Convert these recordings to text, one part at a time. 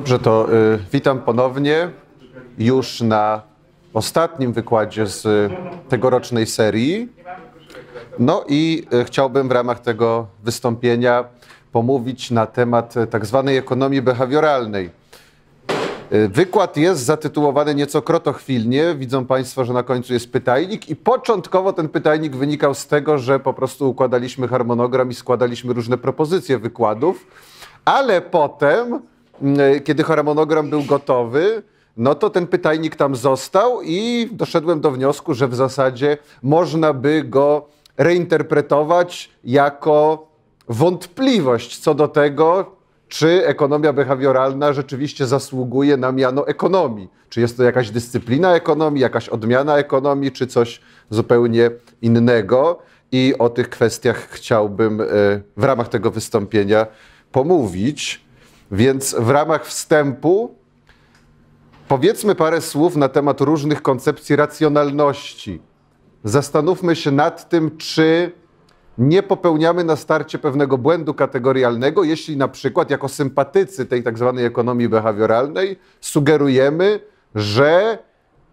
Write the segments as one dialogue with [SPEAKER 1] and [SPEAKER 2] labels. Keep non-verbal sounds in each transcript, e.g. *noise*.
[SPEAKER 1] Dobrze, to y, witam ponownie już na ostatnim wykładzie z y, tegorocznej serii. No i y, chciałbym w ramach tego wystąpienia pomówić na temat y, tak zwanej ekonomii behawioralnej. Y, wykład jest zatytułowany nieco krotochwilnie. Widzą Państwo, że na końcu jest pytajnik, i początkowo ten pytajnik wynikał z tego, że po prostu układaliśmy harmonogram i składaliśmy różne propozycje wykładów, ale potem Mm, e, kiedy harmonogram był gotowy, no to ten pytajnik tam został i doszedłem do wniosku, że w zasadzie można by go reinterpretować jako wątpliwość co do tego, czy ekonomia behawioralna rzeczywiście zasługuje na miano ekonomii. Czy jest to jakaś dyscyplina ekonomii, jakaś odmiana ekonomii, czy coś zupełnie innego. I o tych kwestiach chciałbym e, w ramach tego wystąpienia pomówić. Więc w ramach wstępu powiedzmy parę słów na temat różnych koncepcji racjonalności. Zastanówmy się nad tym, czy nie popełniamy na starcie pewnego błędu kategorialnego, jeśli na przykład jako sympatycy tej tak zwanej ekonomii behawioralnej sugerujemy, że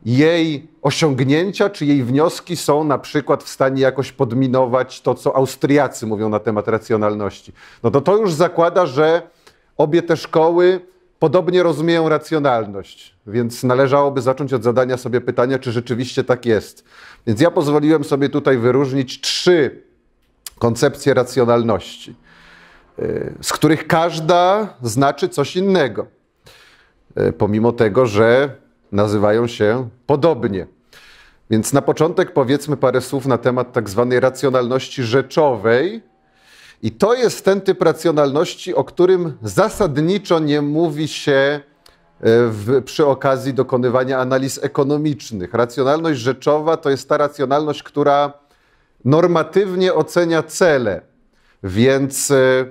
[SPEAKER 1] jej osiągnięcia czy jej wnioski są na przykład w stanie jakoś podminować to, co Austriacy mówią na temat racjonalności. No to to już zakłada, że Obie te szkoły podobnie rozumieją racjonalność, więc należałoby zacząć od zadania sobie pytania, czy rzeczywiście tak jest. Więc ja pozwoliłem sobie tutaj wyróżnić trzy koncepcje racjonalności, y, z których każda znaczy coś innego, y, pomimo tego, że nazywają się podobnie. Więc na początek powiedzmy parę słów na temat tak zwanej racjonalności rzeczowej, i to jest ten typ racjonalności, o którym zasadniczo nie mówi się e, w, przy okazji dokonywania analiz ekonomicznych. Racjonalność rzeczowa to jest ta racjonalność, która normatywnie ocenia cele, więc e,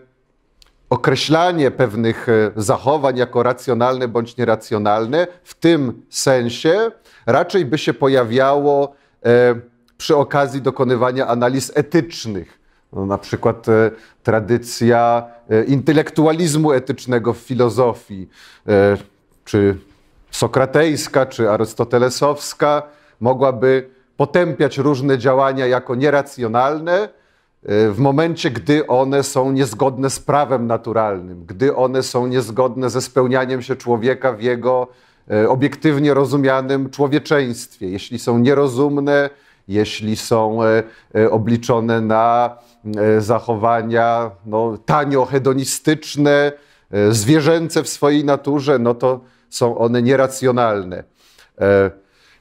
[SPEAKER 1] określanie pewnych e, zachowań jako racjonalne bądź nieracjonalne w tym sensie raczej by się pojawiało przy okazji dokonywania analiz etycznych no, na przykład e, tradycja e, intelektualizmu etycznego w filozofii, e, czy sokratejska, czy arystotelesowska, mogłaby potępiać różne działania jako nieracjonalne e, w momencie, gdy one są niezgodne z prawem naturalnym, gdy one są niezgodne ze spełnianiem się człowieka w jego e, obiektywnie rozumianym człowieczeństwie, jeśli są nierozumne, jeśli są e, obliczone na E, zachowania no, tanio hedonistyczne, e, zwierzęce w swojej naturze, no to są one nieracjonalne. E,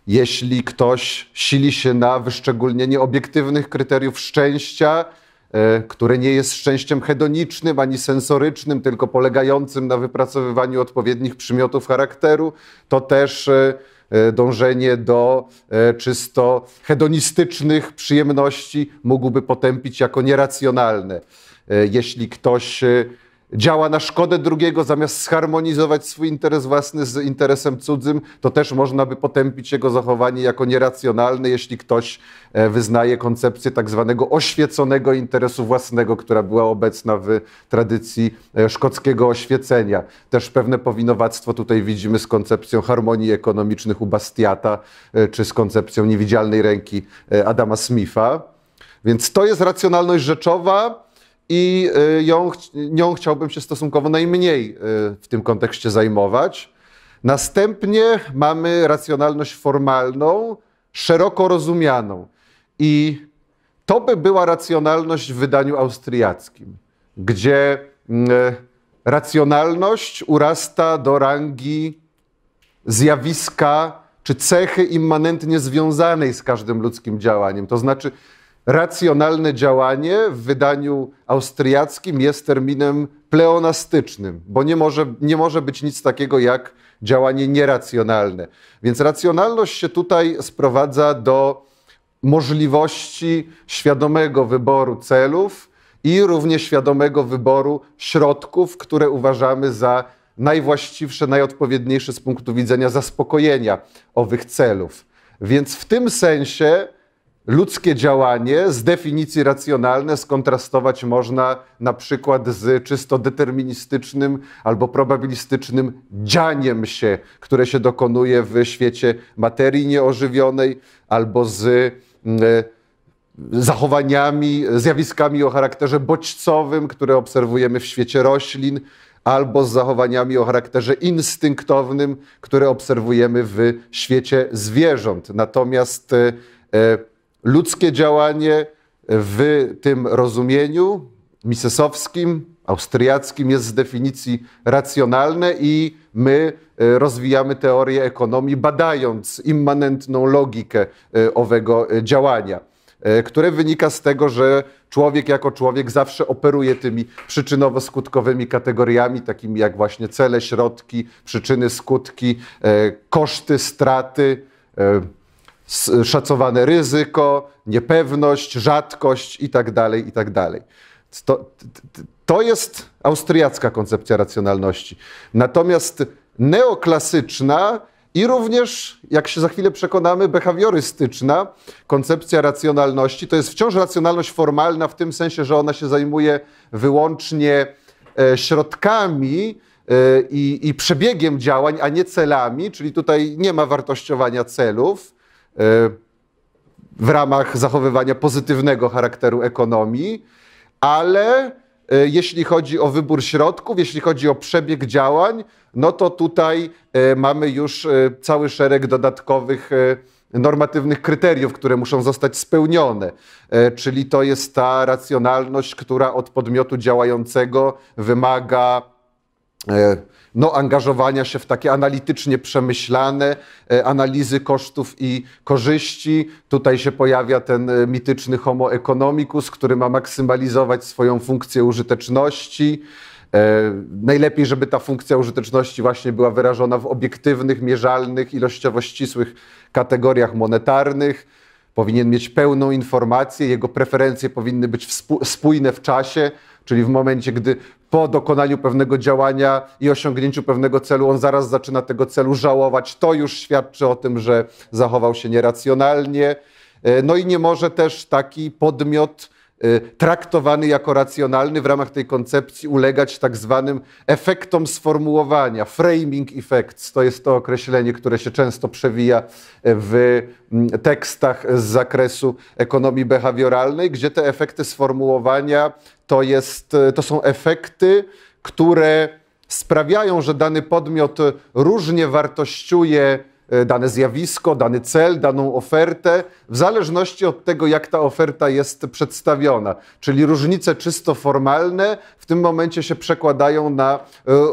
[SPEAKER 1] jeśli ktoś sili się na wyszczególnienie obiektywnych kryteriów szczęścia, które nie jest szczęściem hedonicznym ani sensorycznym, tylko polegającym na wypracowywaniu odpowiednich przymiotów charakteru, to też E, dążenie do e, czysto hedonistycznych przyjemności mógłby potępić jako nieracjonalne. E, jeśli ktoś działa na szkodę drugiego, zamiast zharmonizować swój interes własny z interesem cudzym, to też można by potępić jego zachowanie jako nieracjonalne, jeśli ktoś e, wyznaje koncepcję tak zwanego oświeconego interesu własnego, która była obecna w tradycji e, szkockiego oświecenia. Też pewne powinowactwo tutaj widzimy z koncepcją harmonii ekonomicznych u Bastiata, e, czy z koncepcją niewidzialnej ręki Adama Smitha. Więc to jest racjonalność rzeczowa, i y, ją, nią chciałbym się stosunkowo najmniej y, w tym kontekście zajmować. Następnie mamy racjonalność formalną, szeroko rozumianą. I to by była racjonalność w wydaniu austriackim, gdzie mm, y, racjonalność urasta do rangi zjawiska czy cechy immanentnie związanej z każdym ludzkim działaniem. To znaczy, racjonalne działanie w wydaniu austriackim jest terminem pleonastycznym, bo nie może, nie może być nic takiego jak działanie nieracjonalne. Więc racjonalność się tutaj sprowadza do możliwości świadomego wyboru celów i równie świadomego wyboru środków, które uważamy za najwłaściwsze, najodpowiedniejsze z punktu widzenia zaspokojenia owych celów. Więc w tym sensie ludzkie działanie z definicji racjonalne skontrastować można na przykład z czysto deterministycznym albo probabilistycznym dzianiem się, które się dokonuje w świecie materii nieożywionej albo z mm, e, zachowaniami, zjawiskami o charakterze bodźcowym, które obserwujemy w świecie roślin, albo z zachowaniami o charakterze instynktownym, które obserwujemy w świecie zwierząt. Natomiast e, e, ludzkie działanie w tym rozumieniu misesowskim, austriackim jest z definicji racjonalne i my e, rozwijamy teorię ekonomii, badając immanentną logikę e, owego e, działania, które wynika z tego, że człowiek jako człowiek zawsze operuje tymi przyczynowo-skutkowymi kategoriami, takimi jak właśnie cele, środki, przyczyny, skutki, koszty, straty szacowane ryzyko, niepewność, rzadkość itd. Tak itd. Tak to, to jest austriacka koncepcja racjonalności. Natomiast neoklasyczna i również, jak się za chwilę przekonamy, behawiorystyczna koncepcja racjonalności to jest wciąż racjonalność formalna w tym sensie, że ona się zajmuje wyłącznie e, środkami, e, i, i, przebiegiem działań, a nie celami, czyli tutaj nie ma wartościowania celów w ramach zachowywania pozytywnego charakteru ekonomii, ale e, jeśli chodzi o wybór środków, jeśli chodzi o przebieg działań, no to tutaj e, mamy już e, cały szereg dodatkowych normatywnych kryteriów, które muszą zostać spełnione. Czyli to jest ta racjonalność, która od podmiotu działającego wymaga no, angażowania się w takie analitycznie przemyślane e, analizy kosztów i korzyści. Tutaj się pojawia ten e, mityczny homo economicus, który ma maksymalizować swoją funkcję użyteczności. E, najlepiej, żeby ta funkcja użyteczności właśnie była wyrażona w obiektywnych, mierzalnych, ilościowo ścisłych kategoriach monetarnych. Powinien mieć pełną informację, jego preferencje powinny być spójne w czasie, czyli w momencie, gdy po dokonaniu pewnego działania i osiągnięciu pewnego celu, on zaraz zaczyna tego celu żałować. To już świadczy o tym, że zachował się nieracjonalnie. E, no i nie może też taki podmiot Y, traktowany jako racjonalny w ramach tej koncepcji, ulegać tak zwanym efektom sformułowania, framing effects. To jest to określenie, które się często przewija e, w tekstach z zakresu ekonomii behawioralnej, gdzie te efekty sformułowania to, jest, e, to są efekty, które sprawiają, że dany podmiot różnie wartościuje E, dane zjawisko, dany cel, daną ofertę, w zależności od tego, jak ta oferta jest przedstawiona. Czyli różnice czysto formalne w tym momencie się przekładają na e,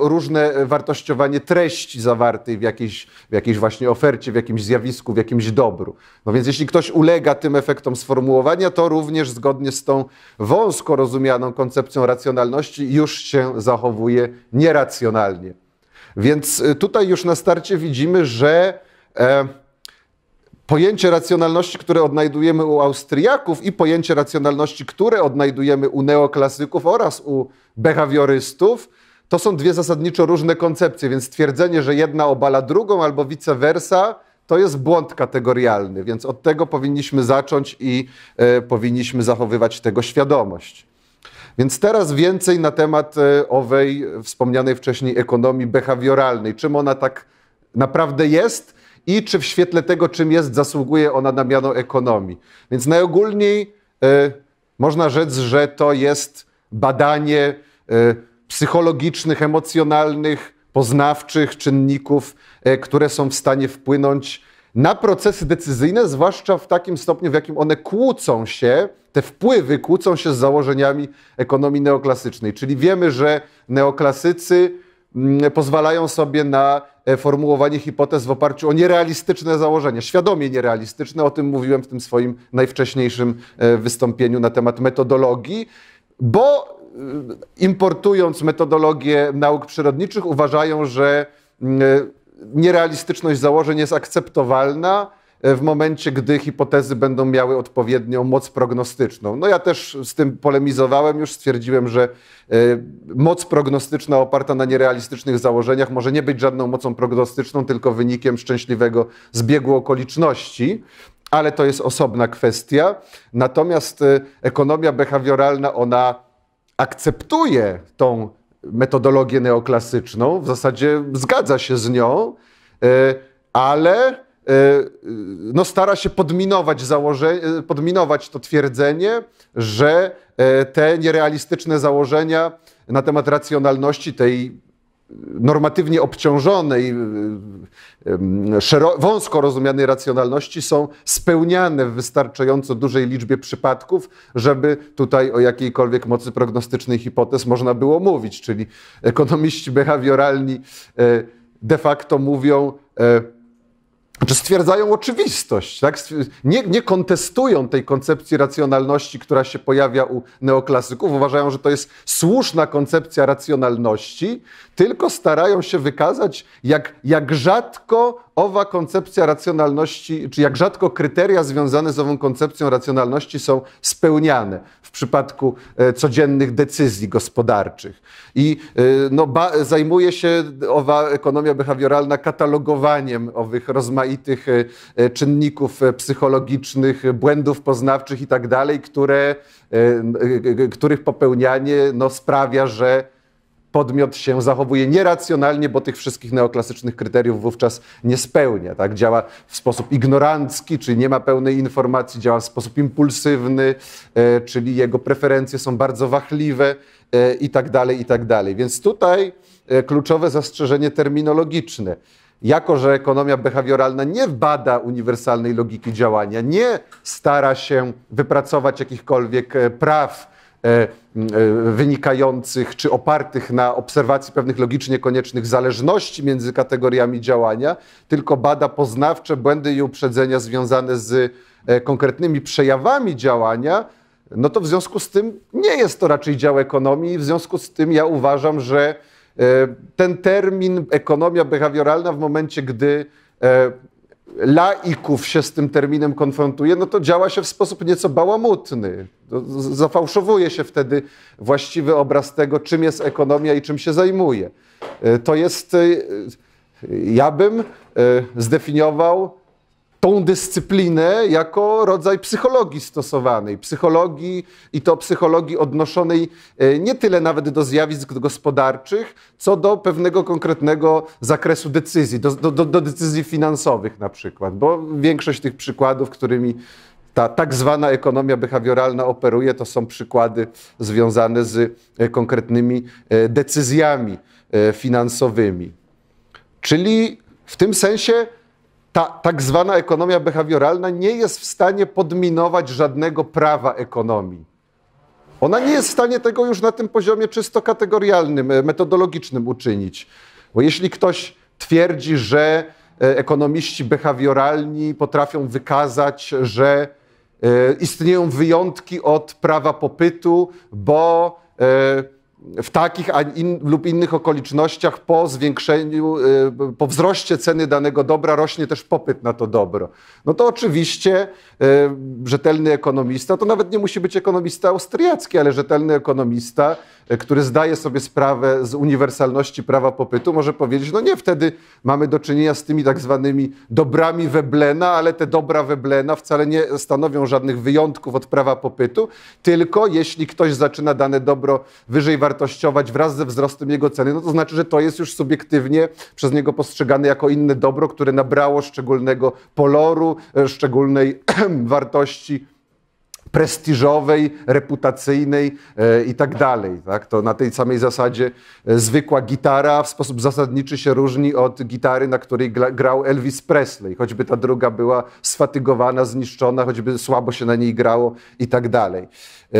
[SPEAKER 1] różne wartościowanie treści zawartej w jakiejś, w jakiejś właśnie ofercie, w jakimś zjawisku, w jakimś dobru. No więc jeśli ktoś ulega tym efektom sformułowania, to również zgodnie z tą wąsko rozumianą koncepcją racjonalności już się zachowuje nieracjonalnie. Więc y, tutaj już na starcie widzimy, że e, pojęcie racjonalności, które odnajdujemy u Austriaków i pojęcie racjonalności, które odnajdujemy u neoklasyków oraz u behawiorystów, to są dwie zasadniczo różne koncepcje, więc twierdzenie, że jedna obala drugą albo vice versa, to jest błąd kategorialny, więc od tego powinniśmy zacząć i e, powinniśmy zachowywać tego świadomość. Więc teraz więcej na temat e, owej wspomnianej wcześniej ekonomii behawioralnej. Czym ona tak naprawdę jest i czy w świetle tego, czym jest, zasługuje ona na miano ekonomii. Więc najogólniej y, można rzec, że to jest badanie y, psychologicznych, emocjonalnych, poznawczych czynników, y, które są w stanie wpłynąć na procesy decyzyjne, zwłaszcza w takim stopniu, w jakim one kłócą się, te wpływy kłócą się z założeniami ekonomii neoklasycznej. Czyli wiemy, że neoklasycy mm, pozwalają sobie na e, formułowanie hipotez w oparciu o nierealistyczne założenia, świadomie nierealistyczne. O tym mówiłem w tym swoim najwcześniejszym e, wystąpieniu na temat metodologii, bo y, importując metodologię nauk przyrodniczych, uważają, że mm, e, nierealistyczność założeń jest akceptowalna e, w momencie, gdy hipotezy będą miały odpowiednią moc prognostyczną. No ja też z tym polemizowałem, już stwierdziłem, że e, moc prognostyczna oparta na nierealistycznych założeniach może nie być żadną mocą prognostyczną, tylko wynikiem szczęśliwego zbiegu okoliczności. Ale to jest osobna kwestia. Natomiast e, ekonomia behawioralna, ona akceptuje tą metodologię neoklasyczną, w zasadzie zgadza się z nią, e, ale e, no, stara się podminować, założenie, podminować to twierdzenie, że e, te nierealistyczne założenia na temat racjonalności tej normatywnie obciążonej, y, y, y, wąsko rozumianej racjonalności są spełniane w wystarczająco dużej liczbie przypadków, żeby tutaj o jakiejkolwiek mocy prognostycznej hipotez można było mówić. Czyli ekonomiści behawioralni e, de facto mówią, e, znaczy stwierdzają oczywistość, tak? nie, nie kontestują tej koncepcji racjonalności, która się pojawia u neoklasyków. Uważają, że to jest słuszna koncepcja racjonalności, tylko starają się wykazać, jak, jak rzadko owa koncepcja racjonalności, czy jak rzadko kryteria związane z ową koncepcją racjonalności są spełniane w przypadku e, codziennych decyzji gospodarczych. I e, no, ba, zajmuje się owa ekonomia behawioralna katalogowaniem owych rozmaitych e, czynników psychologicznych, błędów poznawczych i tak dalej, które, których popełnianie no, sprawia, że podmiot się zachowuje nieracjonalnie, bo tych wszystkich neoklasycznych kryteriów wówczas nie spełnia. Tak? Działa w sposób ignorancki, czyli nie ma pełnej informacji, działa w sposób impulsywny, e, czyli jego preferencje są bardzo wachliwe e, i tak dalej, i tak dalej. Więc tutaj e, kluczowe zastrzeżenie terminologiczne. Jako, że ekonomia behawioralna nie bada uniwersalnej logiki działania, nie stara się wypracować jakichkolwiek e, praw E, e, wynikających czy opartych na obserwacji pewnych logicznie koniecznych zależności między kategoriami działania, tylko bada poznawcze błędy i uprzedzenia związane z e, konkretnymi przejawami działania, no to w związku z tym nie jest to raczej dział ekonomii, w związku z tym ja uważam, że ten termin ekonomia behawioralna w momencie, gdy laików się z tym terminem konfrontuje, no to działa się w sposób nieco bałamutny. Zafałszowuje się wtedy właściwy obraz tego, czym jest ekonomia i czym się zajmuje. E, to jest, e, ja bym e, zdefiniował tą dyscyplinę jako rodzaj psychologii stosowanej, psychologii i to psychologii odnoszonej e, nie tyle nawet do zjawisk gospodarczych, co do pewnego konkretnego zakresu decyzji, do, do, do decyzji finansowych na przykład, bo większość tych przykładów, którymi ta tak zwana ekonomia behawioralna operuje, to są przykłady związane z e, konkretnymi e, decyzjami finansowymi. Czyli w tym sensie ta tak zwana ekonomia behawioralna nie jest w stanie podminować żadnego prawa ekonomii. Ona nie jest w stanie tego już na tym poziomie czysto kategorialnym, e, metodologicznym uczynić. Bo jeśli ktoś twierdzi, że e, ekonomiści behawioralni potrafią wykazać, że e, istnieją wyjątki od prawa popytu, bo w takich a in, lub innych okolicznościach po zwiększeniu, y, po wzroście ceny danego dobra rośnie też popyt na to dobro. No to oczywiście y, rzetelny ekonomista, to nawet nie musi być ekonomista austriacki, ale rzetelny ekonomista, y, który zdaje sobie sprawę z uniwersalności prawa popytu, może powiedzieć, no nie, wtedy mamy do czynienia z tymi tak zwanymi dobrami Weblena, ale te dobra Weblena wcale nie stanowią żadnych wyjątków od prawa popytu, tylko jeśli ktoś zaczyna dane dobro wyżej wartościować, przewartościować wraz ze wzrostem jego ceny, no to znaczy, że to jest już subiektywnie przez niego postrzegane jako inne dobro, które nabrało szczególnego poloru, e, szczególnej *clears throat* wartości prestiżowej, reputacyjnej e, i tak dalej. Tak? To na tej samej zasadzie e, zwykła gitara w sposób zasadniczy się różni od gitary, na której grał Elvis Presley, choćby ta druga była sfatygowana, zniszczona, choćby słabo się na niej grało i tak dalej. E,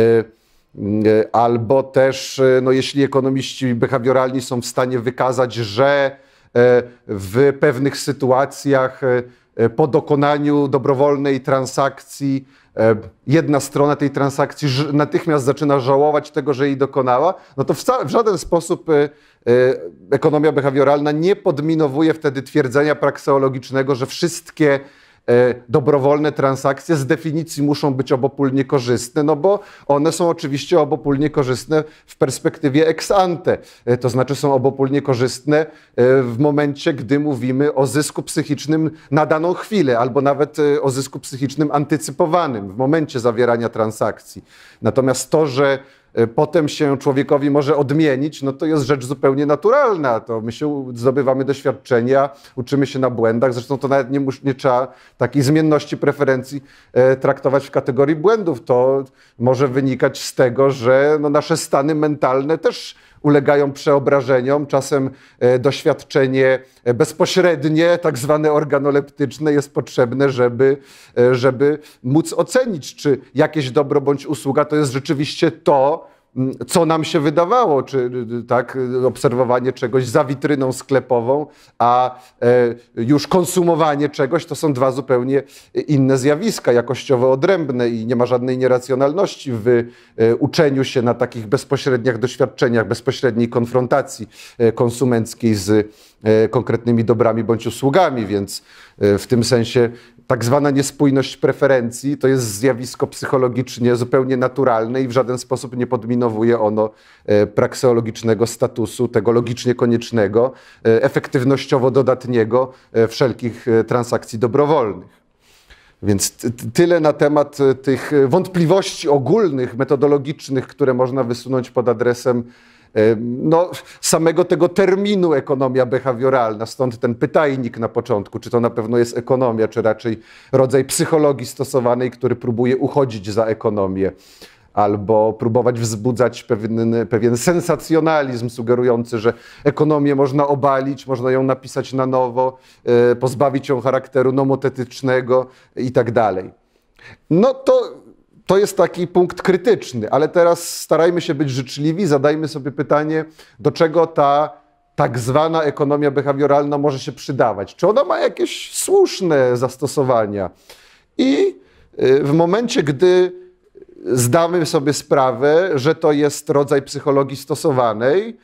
[SPEAKER 1] E, albo też, e, no, jeśli ekonomiści behawioralni są w stanie wykazać, że e, w pewnych sytuacjach po dokonaniu dobrowolnej transakcji jedna strona tej transakcji natychmiast zaczyna żałować tego, że jej dokonała, no to w, w żaden sposób ekonomia behawioralna nie podminowuje wtedy twierdzenia prakseologicznego, że wszystkie E, dobrowolne transakcje z definicji muszą być obopólnie korzystne, no bo one są oczywiście obopólnie korzystne w perspektywie ex ante, e, to znaczy są obopólnie korzystne e, w momencie, gdy mówimy o zysku psychicznym na daną chwilę, albo nawet o zysku psychicznym antycypowanym w momencie zawierania transakcji. Natomiast to, że Y, potem się człowiekowi może odmienić, no to jest rzecz zupełnie naturalna. To my się zdobywamy doświadczenia, uczymy się na błędach. Zresztą to nawet nie, nie trzeba takiej zmienności preferencji e, traktować w kategorii błędów. To może wynikać z tego, że no nasze stany mentalne też ulegają przeobrażeniom, czasem e, doświadczenie e, bezpośrednie, tak zwane organoleptyczne jest potrzebne, żeby, e, żeby móc ocenić, czy jakieś dobro bądź usługa to jest rzeczywiście to, Mm, co nam się wydawało, czy y, y, tak, obserwowanie czegoś za witryną sklepową, a e, już konsumowanie czegoś to są dwa zupełnie y, inne zjawiska, jakościowo odrębne i nie ma żadnej nieracjonalności w uczeniu się na takich bezpośrednich doświadczeniach, bezpośredniej konfrontacji e, konsumenckiej z e, konkretnymi dobrami bądź usługami, więc w tym sensie tak zwana niespójność preferencji to jest zjawisko psychologicznie zupełnie naturalne i w żaden sposób nie podminowuje ono e, prakseologicznego statusu, tego logicznie koniecznego, e, efektywnościowo dodatniego e, wszelkich transakcji dobrowolnych. Więc tyle na temat tych wątpliwości ogólnych, metodologicznych, które można wysunąć pod adresem no, samego tego terminu ekonomia behawioralna, stąd ten pytajnik na początku, czy to na pewno jest ekonomia, czy raczej rodzaj psychologii stosowanej, który próbuje uchodzić za ekonomię albo próbować wzbudzać pewien, pewien sensacjonalizm sugerujący, że ekonomię można obalić, można ją napisać na nowo, e, pozbawić ją charakteru nomotetycznego i tak dalej. No to to jest taki punkt krytyczny, ale teraz starajmy się być życzliwi, zadajmy sobie pytanie, do czego ta tak zwana ekonomia behawioralna może się przydawać. Czy ona ma jakieś słuszne zastosowania? I y, w momencie, gdy zdamy sobie sprawę, że to jest rodzaj psychologii stosowanej,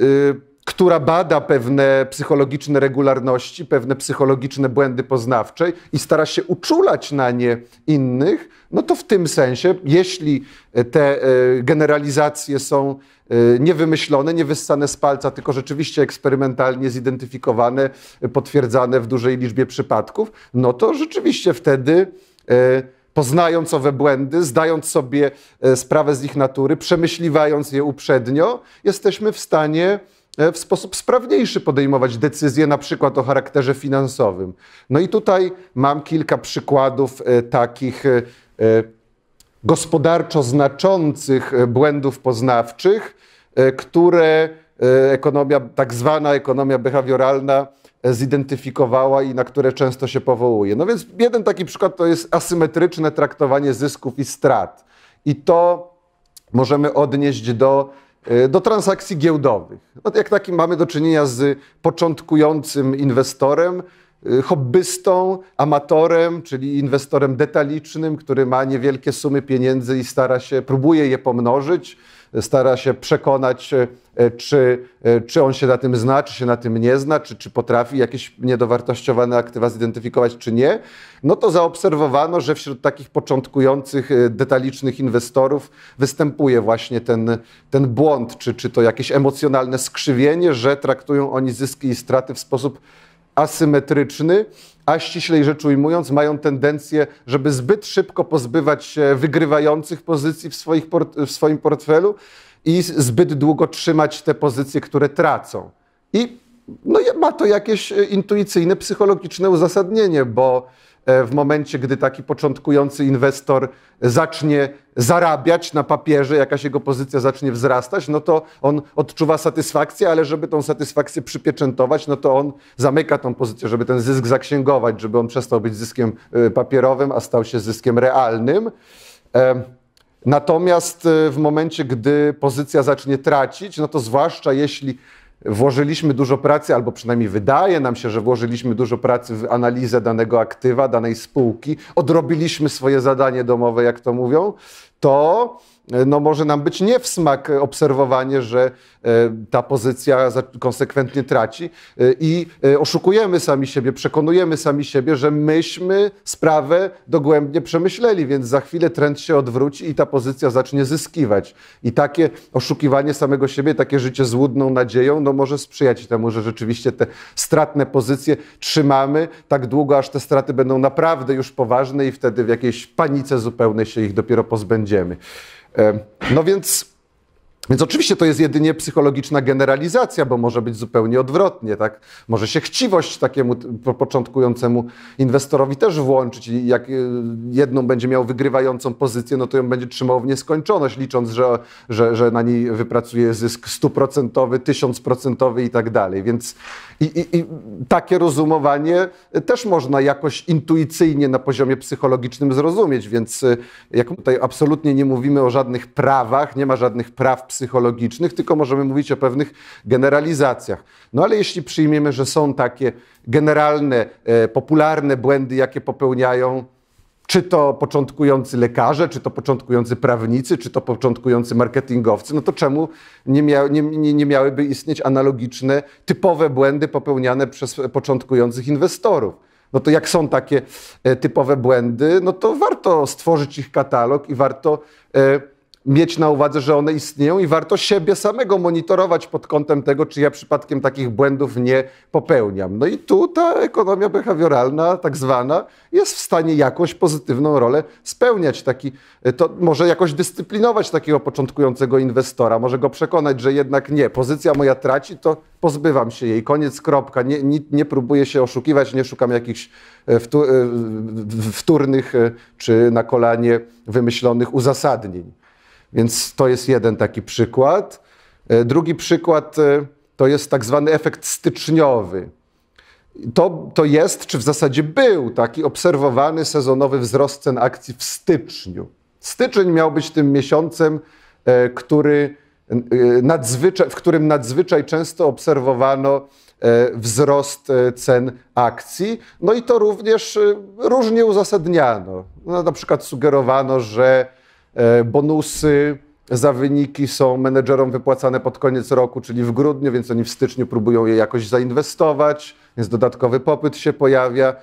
[SPEAKER 1] y, która bada pewne psychologiczne regularności, pewne psychologiczne błędy poznawcze i stara się uczulać na nie innych, no to w tym sensie, jeśli te e, generalizacje są e, niewymyślone, niewyssane z palca, tylko rzeczywiście eksperymentalnie zidentyfikowane, e, potwierdzane w dużej liczbie przypadków, no to rzeczywiście wtedy poznając owe błędy, zdając sobie sprawę z ich natury, przemyśliwając je uprzednio, jesteśmy w stanie E, w sposób sprawniejszy podejmować decyzje, na przykład o charakterze finansowym. No i tutaj mam kilka przykładów e, takich e, gospodarczo znaczących błędów poznawczych, które ekonomia, tak zwana ekonomia behawioralna zidentyfikowała i na które często się powołuje. No więc jeden taki przykład to jest asymetryczne traktowanie zysków i strat. I to możemy odnieść do E, do transakcji giełdowych. No, jak takim mamy do czynienia z początkującym inwestorem, e, hobbystą, amatorem, czyli inwestorem detalicznym, który ma niewielkie sumy pieniędzy i stara się, próbuje je pomnożyć stara się przekonać, e, e, czy, e, czy on się na tym zna, czy się na tym nie zna, czy, czy potrafi jakieś niedowartościowane aktywa zidentyfikować, czy nie, no to zaobserwowano, że wśród takich początkujących, detalicznych inwestorów występuje właśnie ten, ten błąd, czy, czy to jakieś emocjonalne skrzywienie, że traktują oni zyski i straty w sposób asymetryczny a ściślej rzecz ujmując, mają tendencję, żeby zbyt szybko pozbywać się wygrywających pozycji w, swoich w swoim portfelu i zbyt długo trzymać te pozycje, które tracą. I no, ma to jakieś e, intuicyjne, psychologiczne uzasadnienie, bo E, w momencie, gdy taki początkujący inwestor zacznie zarabiać na papierze, jakaś jego pozycja zacznie wzrastać, no to on odczuwa satysfakcję, ale żeby tą satysfakcję przypieczętować, no to on zamyka tą pozycję, żeby ten zysk zaksięgować, żeby on przestał być zyskiem e, papierowym, a stał się zyskiem realnym. E, natomiast w momencie, gdy pozycja zacznie tracić, no to zwłaszcza jeśli włożyliśmy dużo pracy, albo przynajmniej wydaje nam się, że włożyliśmy dużo pracy w analizę danego aktywa, danej spółki, odrobiliśmy swoje zadanie domowe, jak to mówią, to E, no może nam być nie w smak e, obserwowanie, że e, ta pozycja konsekwentnie traci i oszukujemy sami siebie, przekonujemy sami siebie, że myśmy sprawę dogłębnie przemyśleli, więc za chwilę trend się odwróci i ta pozycja zacznie zyskiwać. I takie oszukiwanie samego siebie, takie życie złudną nadzieją, no może sprzyjać temu, że rzeczywiście te stratne pozycje trzymamy tak długo, aż te straty będą naprawdę już poważne i wtedy w jakiejś panice zupełnej się ich dopiero pozbędziemy. E, no więc więc oczywiście to jest jedynie psychologiczna generalizacja, bo może być zupełnie odwrotnie. Tak? Może się chciwość takiemu początkującemu inwestorowi też włączyć i jak y, jedną będzie miał wygrywającą pozycję, no to ją będzie trzymał w nieskończoność, licząc, że, że, że na niej wypracuje zysk stuprocentowy, tysiącprocentowy i tak dalej. Więc i, i, i takie rozumowanie też można jakoś intuicyjnie na poziomie psychologicznym zrozumieć, więc y, jak tutaj absolutnie nie mówimy o żadnych prawach, nie ma żadnych praw psychologicznych, tylko możemy mówić o pewnych generalizacjach. No ale jeśli przyjmiemy, że są takie generalne, e, popularne błędy, jakie popełniają czy to początkujący lekarze, czy to początkujący prawnicy, czy to początkujący marketingowcy, no to czemu nie, mia nie, nie, nie miałyby istnieć analogiczne, typowe błędy popełniane przez początkujących inwestorów? No to jak są takie e, typowe błędy, no to warto stworzyć ich katalog i warto e, mieć na uwadze, że one istnieją i warto siebie samego monitorować pod kątem tego, czy ja przypadkiem takich błędów nie popełniam. No i tu ta ekonomia behawioralna, tak zwana, jest w stanie jakąś pozytywną rolę spełniać. Taki, e, to może jakoś dyscyplinować takiego początkującego inwestora, może go przekonać, że jednak nie, pozycja moja traci, to pozbywam się jej, koniec, kropka. Nie, nie, nie próbuję się oszukiwać, nie szukam jakichś e, e, wtórnych czy na kolanie wymyślonych uzasadnień. Więc to jest jeden taki przykład. E, drugi przykład e, to jest tak zwany efekt styczniowy. To, to jest, czy w zasadzie był taki obserwowany sezonowy wzrost cen akcji w styczniu. Styczeń miał być tym miesiącem, e, który w którym nadzwyczaj często obserwowano wzrost cen akcji. No i to również różnie uzasadniano. No, na przykład sugerowano, że E, bonusy za wyniki są menedżerom wypłacane pod koniec roku, czyli w grudniu, więc oni w styczniu próbują je jakoś zainwestować, więc dodatkowy popyt się pojawia.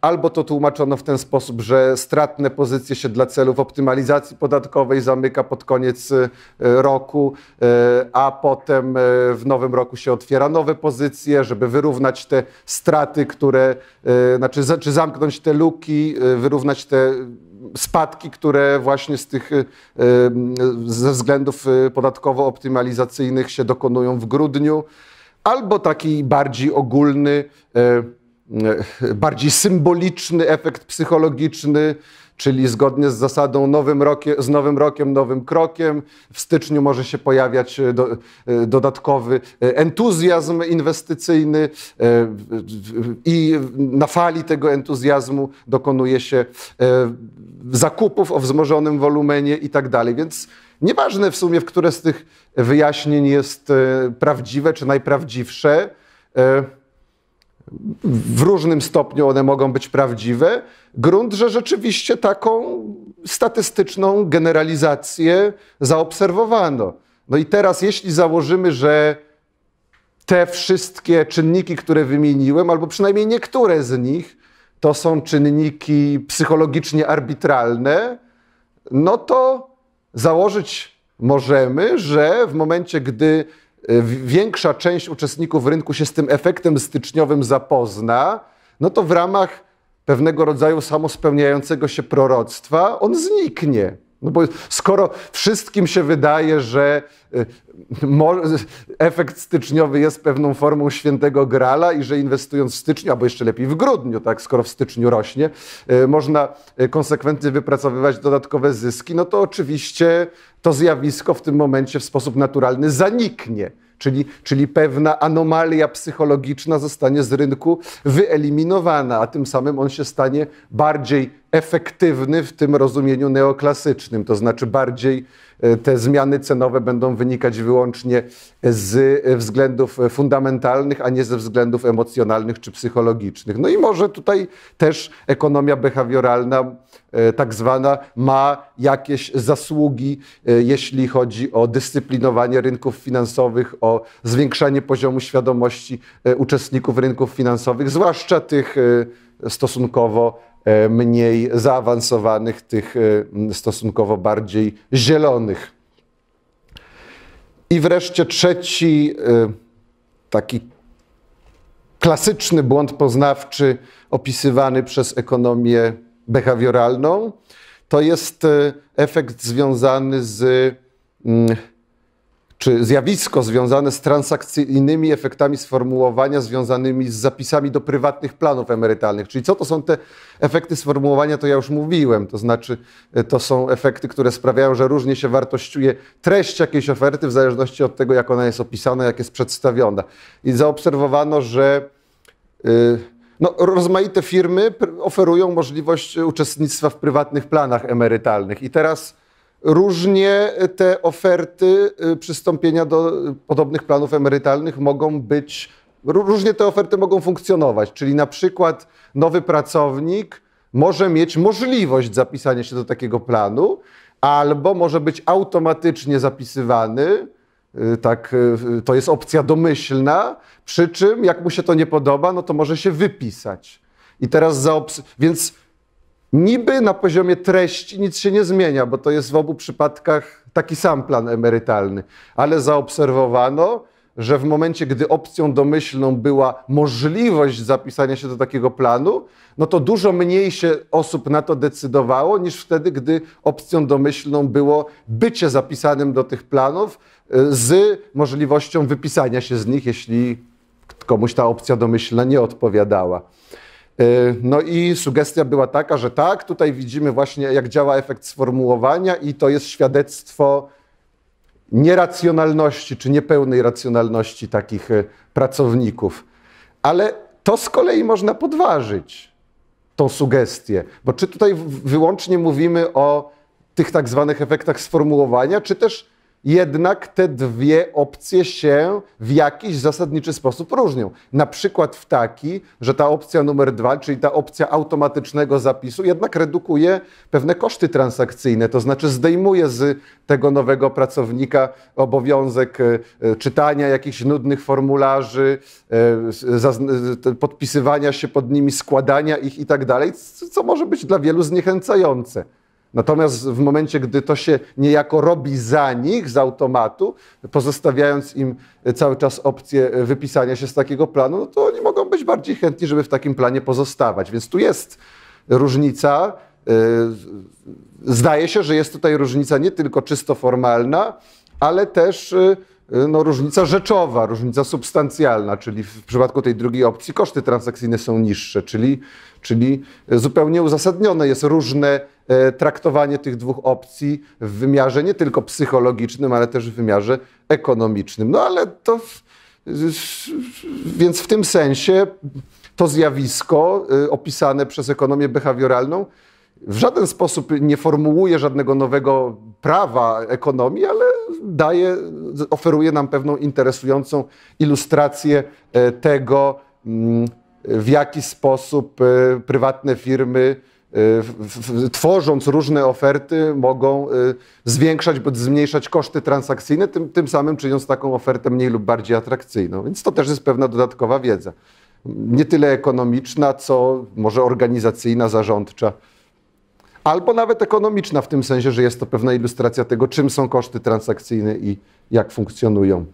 [SPEAKER 1] Albo to tłumaczono w ten sposób, że stratne pozycje się dla celów optymalizacji podatkowej zamyka pod koniec e, roku, e, a potem w nowym roku się otwiera nowe pozycje, żeby wyrównać te straty, które, znaczy, czy zamknąć te luki, wyrównać te spadki, które właśnie z tych y, y, ze względów y, podatkowo-optymalizacyjnych się dokonują w grudniu, albo taki bardziej ogólny, bardziej symboliczny efekt psychologiczny, czyli zgodnie z zasadą nowym rokiem, z nowym rokiem, nowym krokiem. W styczniu może się pojawiać do, dodatkowy entuzjazm inwestycyjny i na fali tego entuzjazmu dokonuje się zakupów o wzmożonym wolumenie i tak dalej. Więc nieważne w sumie, w które z tych wyjaśnień jest e, prawdziwe czy najprawdziwsze. E, w różnym stopniu one mogą być prawdziwe. Grunt, że rzeczywiście taką statystyczną generalizację zaobserwowano. No i teraz, jeśli założymy, że te wszystkie czynniki, które wymieniłem, albo przynajmniej niektóre z nich, to są czynniki psychologicznie arbitralne, no to założyć możemy, że w momencie, gdy e, większa część uczestników rynku się z tym efektem styczniowym zapozna, no to w ramach pewnego rodzaju samospełniającego się proroctwa on zniknie. No bo skoro wszystkim się wydaje, że y, efekt styczniowy jest pewną formą świętego grala i że inwestując w styczniu, albo jeszcze lepiej w grudniu, tak, skoro w styczniu rośnie, y, można y, konsekwentnie wypracowywać dodatkowe zyski, no to oczywiście to zjawisko w tym momencie w sposób naturalny zaniknie. Czyli, czyli pewna anomalia psychologiczna zostanie z rynku wyeliminowana, a tym samym on się stanie bardziej efektywny w tym rozumieniu neoklasycznym, to znaczy bardziej E, te zmiany cenowe będą wynikać wyłącznie z e, względów fundamentalnych, a nie ze względów emocjonalnych czy psychologicznych. No i może tutaj też ekonomia behawioralna, e, tak zwana, ma jakieś zasługi, jeśli chodzi o dyscyplinowanie rynków finansowych, o zwiększanie poziomu świadomości uczestników rynków finansowych, zwłaszcza tych, stosunkowo e, mniej zaawansowanych, tych e, stosunkowo bardziej zielonych. I wreszcie trzeci e, taki klasyczny błąd poznawczy opisywany przez ekonomię behawioralną to jest efekt związany z czy zjawisko związane z transakcyjnymi efektami sformułowania związanymi z zapisami do prywatnych planów emerytalnych. Czyli co to są te efekty sformułowania, to ja już mówiłem. To znaczy, e, to są efekty, które sprawiają, że różnie się wartościuje treść jakiejś oferty w zależności od tego, jak ona jest opisana, jak jest przedstawiona. I zaobserwowano, że yy, no, rozmaite firmy oferują możliwość uczestnictwa w prywatnych planach emerytalnych. I teraz Różnie te oferty y, przystąpienia do y, podobnych planów emerytalnych mogą być, różnie te oferty mogą funkcjonować. Czyli na przykład nowy pracownik może mieć możliwość zapisania się do takiego planu, albo może być automatycznie zapisywany. Y, tak, to jest opcja domyślna, przy czym jak mu się to nie podoba, no to może się wypisać. I teraz więc Niby na poziomie treści nic się nie zmienia, bo to jest w obu przypadkach taki sam plan emerytalny, ale zaobserwowano, że w momencie, gdy opcją domyślną była możliwość zapisania się do takiego planu, no to dużo mniej się osób na to decydowało niż wtedy, gdy opcją domyślną było bycie zapisanym do tych planów y, z możliwością wypisania się z nich, jeśli komuś ta opcja domyślna nie odpowiadała. E, no i sugestia była taka, że tak, tutaj widzimy właśnie, jak działa efekt sformułowania, i to jest świadectwo nieracjonalności czy niepełnej racjonalności takich e, pracowników. Ale to z kolei można podważyć, tą sugestię, bo czy tutaj wyłącznie mówimy o tych tak zwanych efektach sformułowania, czy też jednak te dwie opcje się w jakiś zasadniczy sposób różnią. Na przykład w taki, że ta opcja numer dwa, czyli ta opcja automatycznego zapisu, jednak redukuje pewne koszty transakcyjne, to znaczy zdejmuje z tego nowego pracownika obowiązek e, e, czytania jakichś nudnych formularzy, e, podpisywania się pod nimi, składania ich i tak dalej, co może być dla wielu zniechęcające. Natomiast w momencie, gdy to się niejako robi za nich z automatu, pozostawiając im e, cały czas opcję e, wypisania się z takiego planu, no to oni mogą być bardziej chętni, żeby w takim planie pozostawać. Więc tu jest różnica. E, zdaje się, że jest tutaj różnica nie tylko czysto formalna, ale też Y, no, różnica rzeczowa, różnica substancjalna, czyli w przypadku tej drugiej opcji koszty transakcyjne są niższe, czyli, czyli zupełnie uzasadnione jest różne e, traktowanie tych dwóch opcji w wymiarze nie tylko psychologicznym, ale też w wymiarze ekonomicznym. No ale to. W, więc w tym sensie to zjawisko y, opisane przez ekonomię behawioralną w żaden sposób nie formułuje żadnego nowego prawa ekonomii, ale daje, oferuje nam pewną interesującą ilustrację e, tego, mm, w jaki sposób e, prywatne firmy e, tworząc różne oferty, mogą zwiększać bądź zmniejszać koszty transakcyjne, tym, tym samym czyniąc taką ofertę mniej lub bardziej atrakcyjną. Więc to też jest pewna dodatkowa wiedza. Nie tyle ekonomiczna, co może organizacyjna, zarządcza albo nawet ekonomiczna w tym sensie, że jest to pewna ilustracja tego, czym są koszty transakcyjne i jak funkcjonują.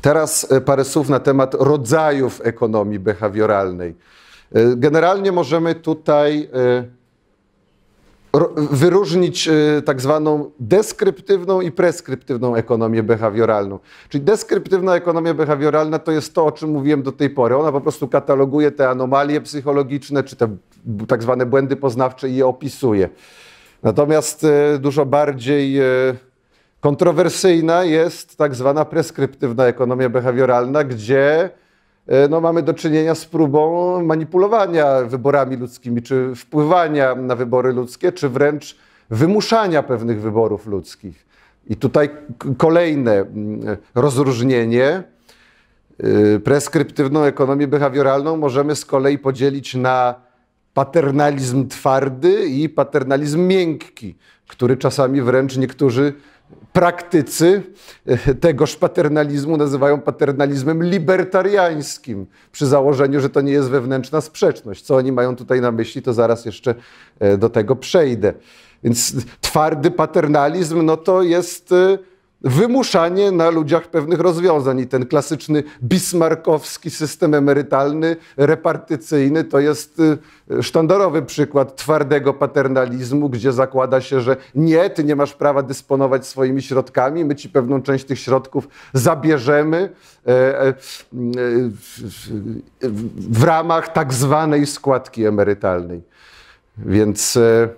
[SPEAKER 1] Teraz e, parę słów na temat rodzajów ekonomii behawioralnej. E, generalnie możemy tutaj e, wyróżnić tak zwaną deskryptywną i preskryptywną ekonomię behawioralną. Czyli deskryptywna ekonomia behawioralna to jest to, o czym mówiłem do tej pory. Ona po prostu kataloguje te anomalie psychologiczne czy te tak zwane błędy poznawcze i je opisuje. Natomiast e, dużo bardziej e, kontrowersyjna jest tak zwana preskryptywna ekonomia behawioralna, gdzie e, no, mamy do czynienia z próbą manipulowania wyborami ludzkimi, czy wpływania na wybory ludzkie, czy wręcz wymuszania pewnych wyborów ludzkich. I tutaj kolejne rozróżnienie. Preskryptywną ekonomię behawioralną możemy z kolei podzielić na paternalizm twardy i paternalizm miękki, który czasami wręcz niektórzy praktycy e, tegoż paternalizmu nazywają paternalizmem libertariańskim, przy założeniu, że to nie jest wewnętrzna sprzeczność. Co oni mają tutaj na myśli, to zaraz jeszcze e, do tego przejdę. Więc twardy paternalizm, no to jest e, wymuszanie na ludziach pewnych rozwiązań. I ten klasyczny bismarkowski system emerytalny, repartycyjny, to jest y, sztandarowy przykład twardego paternalizmu, gdzie zakłada się, że nie, ty nie masz prawa dysponować swoimi środkami, my ci pewną część tych środków zabierzemy e, e, w ramach tak zwanej składki emerytalnej. Więc e,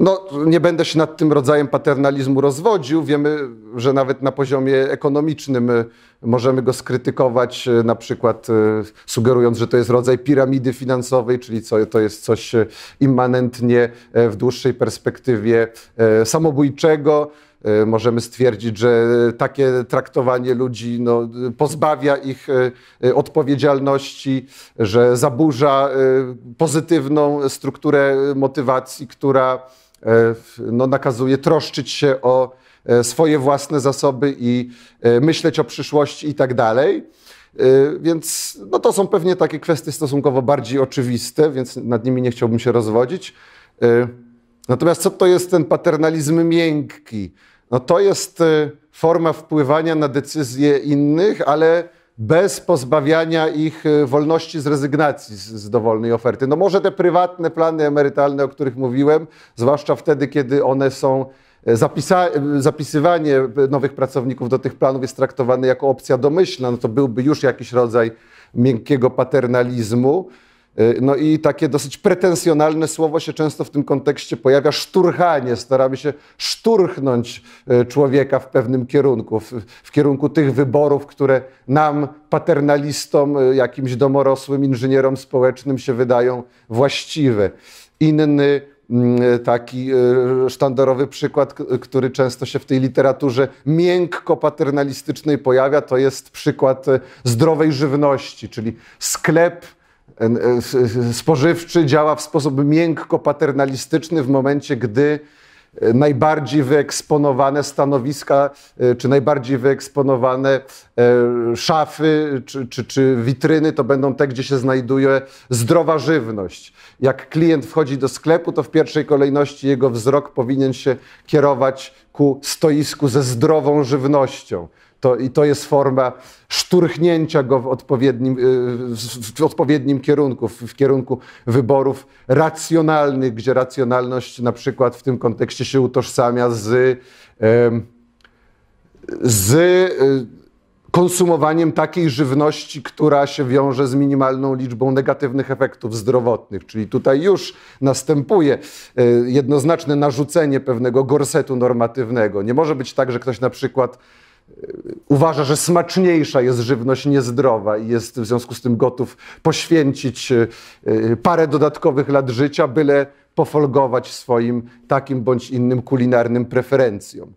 [SPEAKER 1] no, nie będę się nad tym rodzajem paternalizmu rozwodził. Wiemy, że nawet na poziomie ekonomicznym y, możemy go skrytykować, y, na przykład y, sugerując, że to jest rodzaj piramidy finansowej, czyli co, to jest coś immanentnie w dłuższej perspektywie samobójczego. Możemy stwierdzić, że takie traktowanie ludzi no, pozbawia ich odpowiedzialności, że zaburza pozytywną strukturę motywacji, która E, no, nakazuje troszczyć się o e, swoje własne zasoby i e, myśleć o przyszłości i tak dalej. Więc no, to są pewnie takie kwestie stosunkowo bardziej oczywiste, więc nad nimi nie chciałbym się rozwodzić. Natomiast co to jest ten paternalizm miękki? No, to jest forma wpływania na decyzje innych, ale bez pozbawiania ich y, wolności z rezygnacji z, z dowolnej oferty. No może te prywatne plany emerytalne, o których mówiłem, zwłaszcza wtedy, kiedy one są e, e, zapisywanie nowych pracowników do tych planów jest traktowane jako opcja domyślna, no to byłby już jakiś rodzaj miękkiego paternalizmu. Y, no i takie dosyć pretensjonalne słowo się często w tym kontekście pojawia, szturchanie. Staramy się szturchnąć y, człowieka w pewnym kierunku, w, w kierunku tych wyborów, które nam, paternalistom, y, jakimś domorosłym inżynierom społecznym się wydają właściwe. Inny mm, taki sztandarowy przykład, który często się w tej literaturze miękko paternalistycznej pojawia, to jest przykład zdrowej żywności, czyli sklep E, spożywczy działa w sposób miękko paternalistyczny w momencie, gdy e, najbardziej wyeksponowane stanowiska, e, czy najbardziej wyeksponowane szafy, czy, czy, czy, witryny, to będą te, gdzie się znajduje zdrowa żywność. Jak klient wchodzi do sklepu, to w pierwszej kolejności jego wzrok powinien się kierować ku stoisku ze zdrową żywnością. To, I to jest forma szturchnięcia go w odpowiednim, y, w odpowiednim kierunku, w kierunku wyborów racjonalnych, gdzie racjonalność na przykład w tym kontekście się utożsamia z, z y, konsumowaniem takiej żywności, która się wiąże z minimalną liczbą negatywnych efektów zdrowotnych. Czyli tutaj już następuje e, jednoznaczne narzucenie pewnego gorsetu normatywnego. Nie może być tak, że ktoś na przykład uważa, że smaczniejsza jest żywność niezdrowa i jest w związku z tym gotów poświęcić e, e, parę dodatkowych lat życia, byle pofolgować swoim takim bądź innym kulinarnym preferencjom.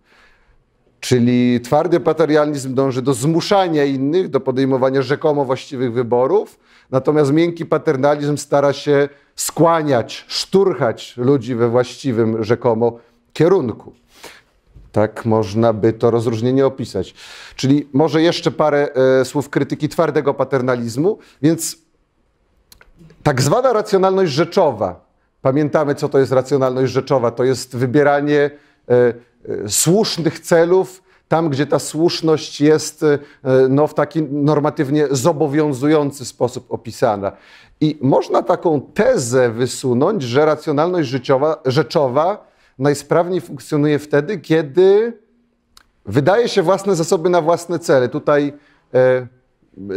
[SPEAKER 1] Czyli twardy paterializm dąży do zmuszania innych do podejmowania rzekomo właściwych wyborów, natomiast miękki paternalizm stara się skłaniać, szturchać ludzi we właściwym rzekomo kierunku. Tak można by to rozróżnienie opisać. Czyli może jeszcze parę e, słów krytyki twardego paternalizmu, więc tak zwana racjonalność rzeczowa. Pamiętamy, co to jest racjonalność rzeczowa. To jest wybieranie e, e, słusznych celów tam, gdzie ta słuszność jest e, no, w taki normatywnie zobowiązujący sposób opisana. I można taką tezę wysunąć, że racjonalność życiowa, rzeczowa najsprawniej funkcjonuje wtedy, kiedy wydaje się własne zasoby na własne cele. Tutaj e, Y,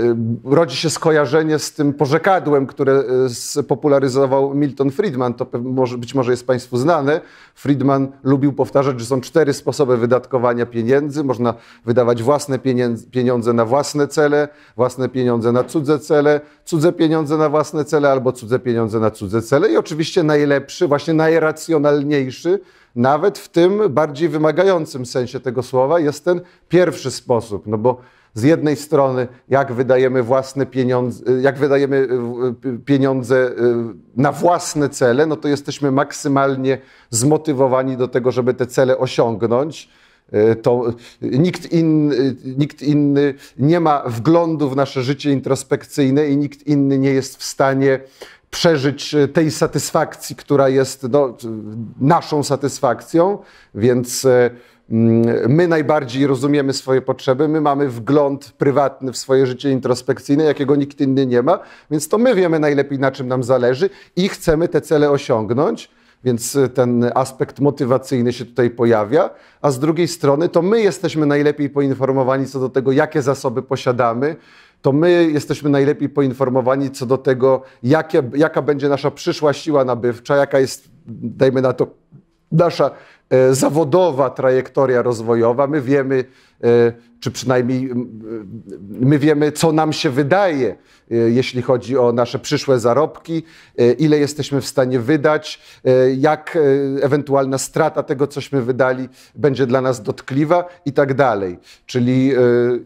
[SPEAKER 1] rodzi się skojarzenie z tym pożekadłem, które y, spopularyzował Milton Friedman. To być może jest Państwu znane. Friedman lubił powtarzać, że są cztery sposoby wydatkowania pieniędzy. Można wydawać własne pieniądze na własne cele, własne pieniądze na cudze cele, cudze pieniądze na własne cele albo cudze pieniądze na cudze cele. I oczywiście najlepszy, właśnie najracjonalniejszy, nawet w tym bardziej wymagającym sensie tego słowa, jest ten pierwszy sposób. No bo z jednej strony, jak wydajemy własne pieniądze, y, jak wydajemy y, y, pieniądze na własne cele, no to jesteśmy maksymalnie zmotywowani do tego, żeby te cele osiągnąć. To nikt inny, nikt inny nie ma wglądu w nasze życie introspekcyjne i nikt inny nie jest w stanie przeżyć tej satysfakcji, która jest no, naszą satysfakcją, więc Mm, my najbardziej rozumiemy swoje potrzeby, my mamy wgląd prywatny w swoje życie introspekcyjne, jakiego nikt inny nie ma, więc to my wiemy najlepiej, na czym nam zależy i chcemy te cele osiągnąć więc y, ten aspekt motywacyjny się tutaj pojawia, a z drugiej strony to my jesteśmy najlepiej poinformowani co do tego, jakie zasoby posiadamy, to my jesteśmy najlepiej poinformowani co do tego, jakie, jaka będzie nasza przyszła siła nabywcza, jaka jest, dajmy na to, nasza E, zawodowa trajektoria rozwojowa. My wiemy, E, czy przynajmniej my wiemy, co nam się wydaje, e, jeśli chodzi o nasze przyszłe zarobki, e, ile jesteśmy w stanie wydać, jak ewentualna strata tego, cośmy wydali, będzie dla nas dotkliwa i tak dalej. Czyli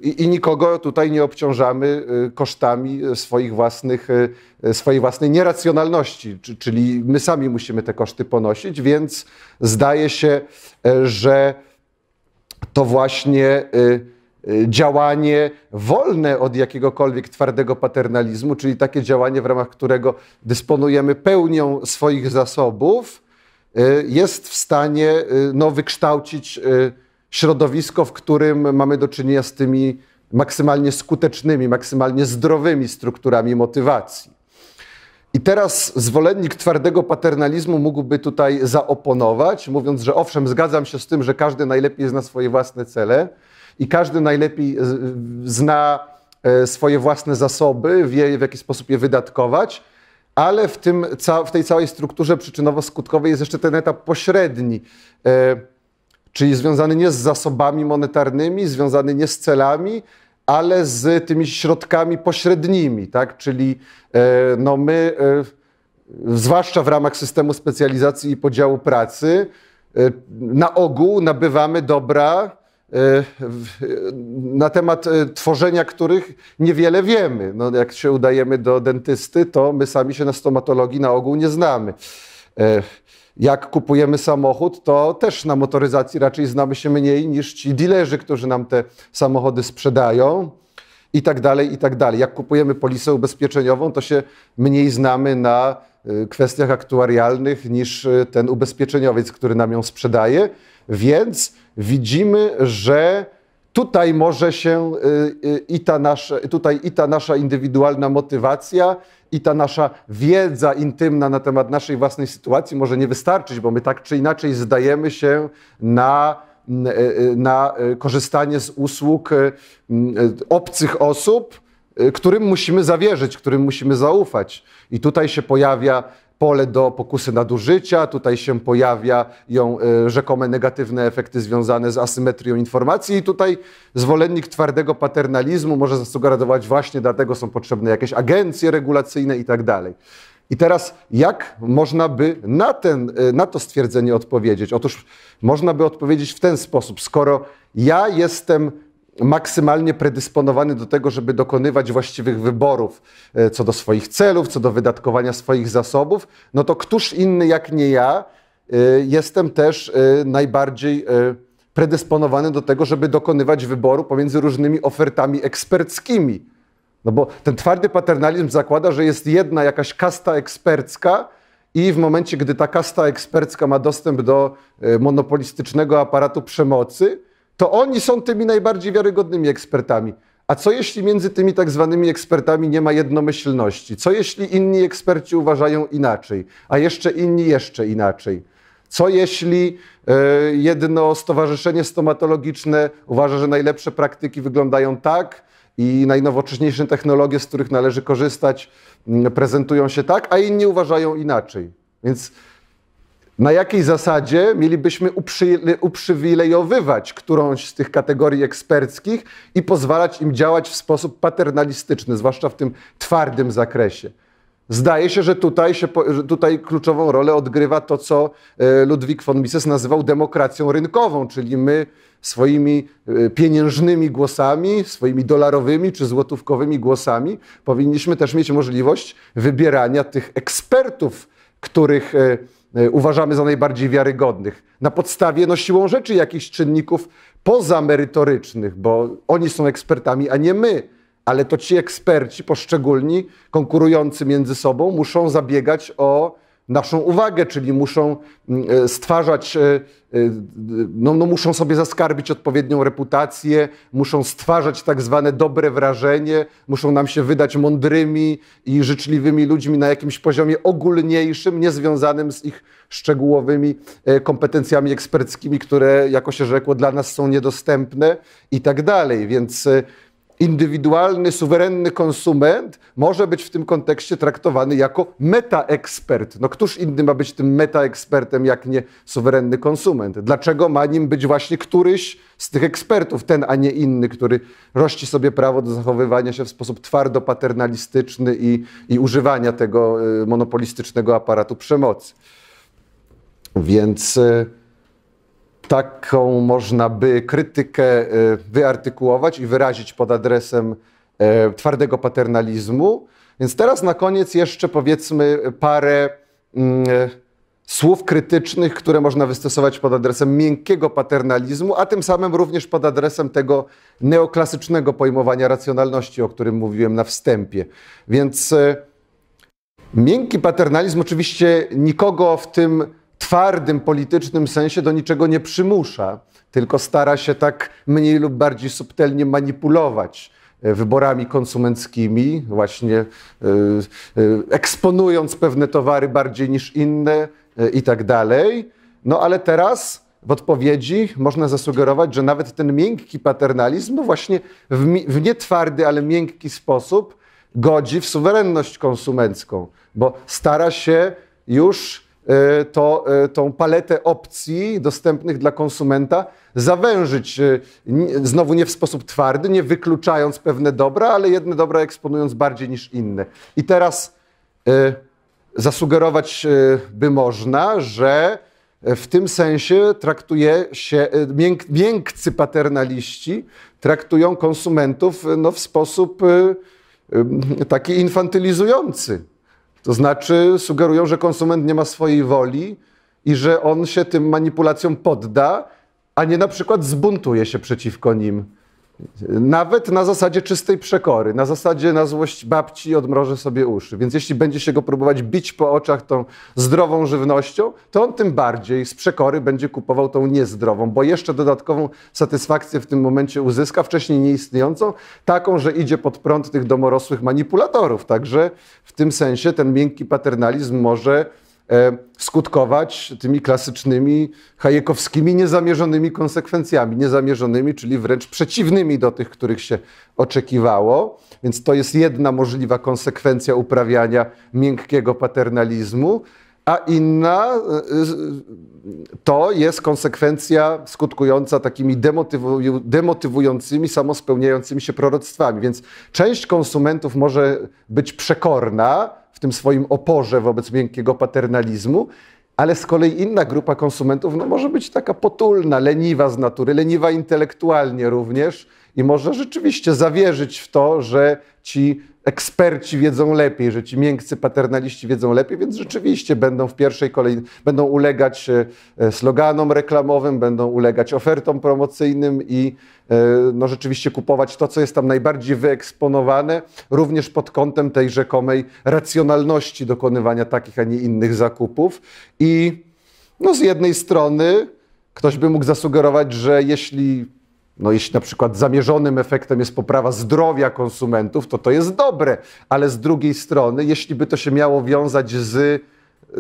[SPEAKER 1] i, nikogo tutaj nie obciążamy kosztami swoich własnych, swojej własnej nieracjonalności, czyli my sami musimy te koszty ponosić, więc zdaje się, że to właśnie y, y, działanie wolne od jakiegokolwiek twardego paternalizmu, czyli takie działanie, w ramach którego dysponujemy pełnią swoich zasobów, y, jest w stanie no, wykształcić środowisko, w którym mamy do czynienia z tymi maksymalnie skutecznymi, maksymalnie zdrowymi strukturami motywacji. I teraz zwolennik twardego paternalizmu mógłby tutaj zaoponować, mówiąc, że owszem, zgadzam się z tym, że każdy najlepiej zna swoje własne cele i każdy najlepiej zna e, swoje własne zasoby, wie w jaki sposób je wydatkować, ale w, tym, w tej całej strukturze przyczynowo-skutkowej jest jeszcze ten etap pośredni, e, czyli związany nie z zasobami monetarnymi, związany nie z celami, ale z tymi środkami pośrednimi, tak? Czyli e, no my, e, zwłaszcza w ramach systemu specjalizacji i podziału pracy, e, na ogół nabywamy dobra na temat tworzenia których niewiele wiemy. No, jak się udajemy do dentysty, to my sami się na stomatologii na ogół nie znamy jak kupujemy samochód, to też na motoryzacji raczej znamy się mniej niż ci dilerzy, którzy nam te samochody sprzedają i tak dalej, i tak dalej. Jak kupujemy polisę ubezpieczeniową, to się mniej znamy na y, kwestiach aktuarialnych niż y, ten ubezpieczeniowiec, który nam ją sprzedaje. Więc widzimy, że tutaj może się y, i ta nasza, tutaj i ta nasza indywidualna motywacja, i ta nasza wiedza intymna na temat naszej własnej sytuacji może nie wystarczyć, bo my tak czy inaczej zdajemy się na, mm, e, e, na e, korzystanie z usług mm, obcych osób, którym musimy zawierzyć, którym musimy zaufać. I tutaj się pojawia pole do pokusy nadużycia, tutaj się pojawia ją e, rzekome negatywne efekty związane z asymetrią informacji i tutaj zwolennik twardego paternalizmu może zasugerować właśnie dlatego są potrzebne jakieś agencje regulacyjne i tak dalej. I teraz jak można by na, ten, e, na to stwierdzenie odpowiedzieć? Otóż można by odpowiedzieć w ten sposób, skoro ja jestem maksymalnie predysponowany do tego, żeby dokonywać właściwych wyborów e, co do swoich celów, co do wydatkowania swoich zasobów, no to któż inny jak nie ja e, jestem też e, najbardziej predysponowany do tego, żeby dokonywać wyboru pomiędzy różnymi ofertami eksperckimi. No bo ten twardy paternalizm zakłada, że jest jedna jakaś kasta ekspercka, i w momencie, gdy ta kasta ekspercka ma dostęp do monopolistycznego aparatu przemocy, to oni są tymi najbardziej wiarygodnymi ekspertami. A co jeśli między tymi tak zwanymi ekspertami nie ma jednomyślności? Co jeśli inni eksperci uważają inaczej, a jeszcze inni jeszcze inaczej? Co jeśli y, jedno stowarzyszenie stomatologiczne uważa, że najlepsze praktyki wyglądają tak i najnowocześniejsze technologie, z których należy korzystać, prezentują się tak, a inni uważają inaczej? Więc na jakiej zasadzie mielibyśmy uprzywilejowywać którąś z tych kategorii eksperckich i pozwalać im działać w sposób paternalistyczny, zwłaszcza w tym twardym zakresie. Zdaje się, że tutaj, się, tutaj kluczową rolę odgrywa to, co e, Ludwik von Mises nazywał demokracją rynkową, czyli my swoimi e, pieniężnymi głosami, swoimi dolarowymi czy złotówkowymi głosami powinniśmy też mieć możliwość wybierania tych ekspertów, których e, E, uważamy za najbardziej wiarygodnych. Na podstawie, no siłą rzeczy, jakichś czynników pozamerytorycznych, bo oni są ekspertami, a nie my. Ale to ci eksperci poszczególni, konkurujący między sobą, muszą zabiegać o naszą uwagę, czyli muszą mm, e, stwarzać, e, e, no, no, muszą sobie zaskarbić odpowiednią reputację, muszą stwarzać tak zwane dobre wrażenie, muszą nam się wydać mądrymi i życzliwymi ludźmi na jakimś poziomie ogólniejszym, niezwiązanym z ich szczegółowymi kompetencjami eksperckimi, które, jako się rzekło, dla nas są niedostępne i tak dalej. Więc indywidualny, suwerenny konsument może być w tym kontekście traktowany jako metaekspert. No któż inny ma być tym metaekspertem, jak nie suwerenny konsument? Dlaczego ma nim być właśnie któryś z tych ekspertów, ten, a nie inny, który rości sobie prawo do zachowywania się w sposób twardo paternalistyczny i, i używania tego y, monopolistycznego aparatu przemocy? Więc y, taką można by krytykę y, wyartykułować i wyrazić pod adresem y, twardego paternalizmu. Więc teraz na koniec jeszcze powiedzmy parę mm, y, słów krytycznych, które można wystosować pod adresem miękkiego paternalizmu, a tym samym również pod adresem tego neoklasycznego pojmowania racjonalności, o którym mówiłem na wstępie. Więc miękki paternalizm oczywiście nikogo w tym twardym politycznym sensie do niczego nie przymusza, tylko stara się tak mniej lub bardziej subtelnie manipulować e, wyborami konsumenckimi, właśnie e, e, eksponując pewne towary bardziej niż inne i tak dalej. No ale teraz w odpowiedzi można zasugerować, że nawet ten miękki paternalizm, no właśnie w, w nietwardy, ale miękki sposób godzi w suwerenność konsumencką, bo stara się już E, to, e, tą paletę opcji dostępnych dla konsumenta zawężyć, e, znowu nie w sposób twardy, nie wykluczając pewne dobra, ale jedne dobra eksponując bardziej niż inne. I teraz zasugerować by można, że w tym sensie traktuje się, mięk, miękcy paternaliści traktują konsumentów no, w sposób taki infantylizujący. To znaczy sugerują, że konsument nie ma swojej woli i że on się tym manipulacjom podda, a nie na przykład zbuntuje się przeciwko nim. Nawet na zasadzie czystej przekory, na zasadzie na złość babci odmroży sobie uszy. Więc jeśli będzie się go próbować bić po oczach tą zdrową żywnością, to on tym bardziej z przekory będzie kupował tą niezdrową, bo jeszcze dodatkową satysfakcję w tym momencie uzyska, wcześniej nieistniejącą, taką, że idzie pod prąd tych domorosłych manipulatorów. Także w tym sensie ten miękki paternalizm może E, skutkować tymi klasycznymi hajekowskimi niezamierzonymi konsekwencjami. Niezamierzonymi, czyli wręcz przeciwnymi do tych, których się oczekiwało. Więc to jest jedna możliwa konsekwencja uprawiania miękkiego paternalizmu. A inna e, e, to jest konsekwencja skutkująca takimi demotywuj demotywującymi, samospełniającymi się proroctwami. Więc część konsumentów może być przekorna, w tym swoim oporze wobec miękkiego paternalizmu, ale z kolei inna grupa konsumentów no, może być taka potulna, leniwa z natury, leniwa intelektualnie również i może rzeczywiście zawierzyć w to, że ci eksperci wiedzą lepiej, że ci miękcy paternaliści wiedzą lepiej, więc rzeczywiście będą w pierwszej kolejności, będą ulegać e, e, sloganom reklamowym, będą ulegać ofertom promocyjnym i e, no, rzeczywiście kupować to, co jest tam najbardziej wyeksponowane, również pod kątem tej rzekomej racjonalności dokonywania takich, a nie innych zakupów. I no, z jednej strony ktoś by mógł zasugerować, że jeśli no jeśli na przykład zamierzonym efektem jest poprawa zdrowia konsumentów, to to jest dobre, ale z drugiej strony, jeśli by to się miało wiązać z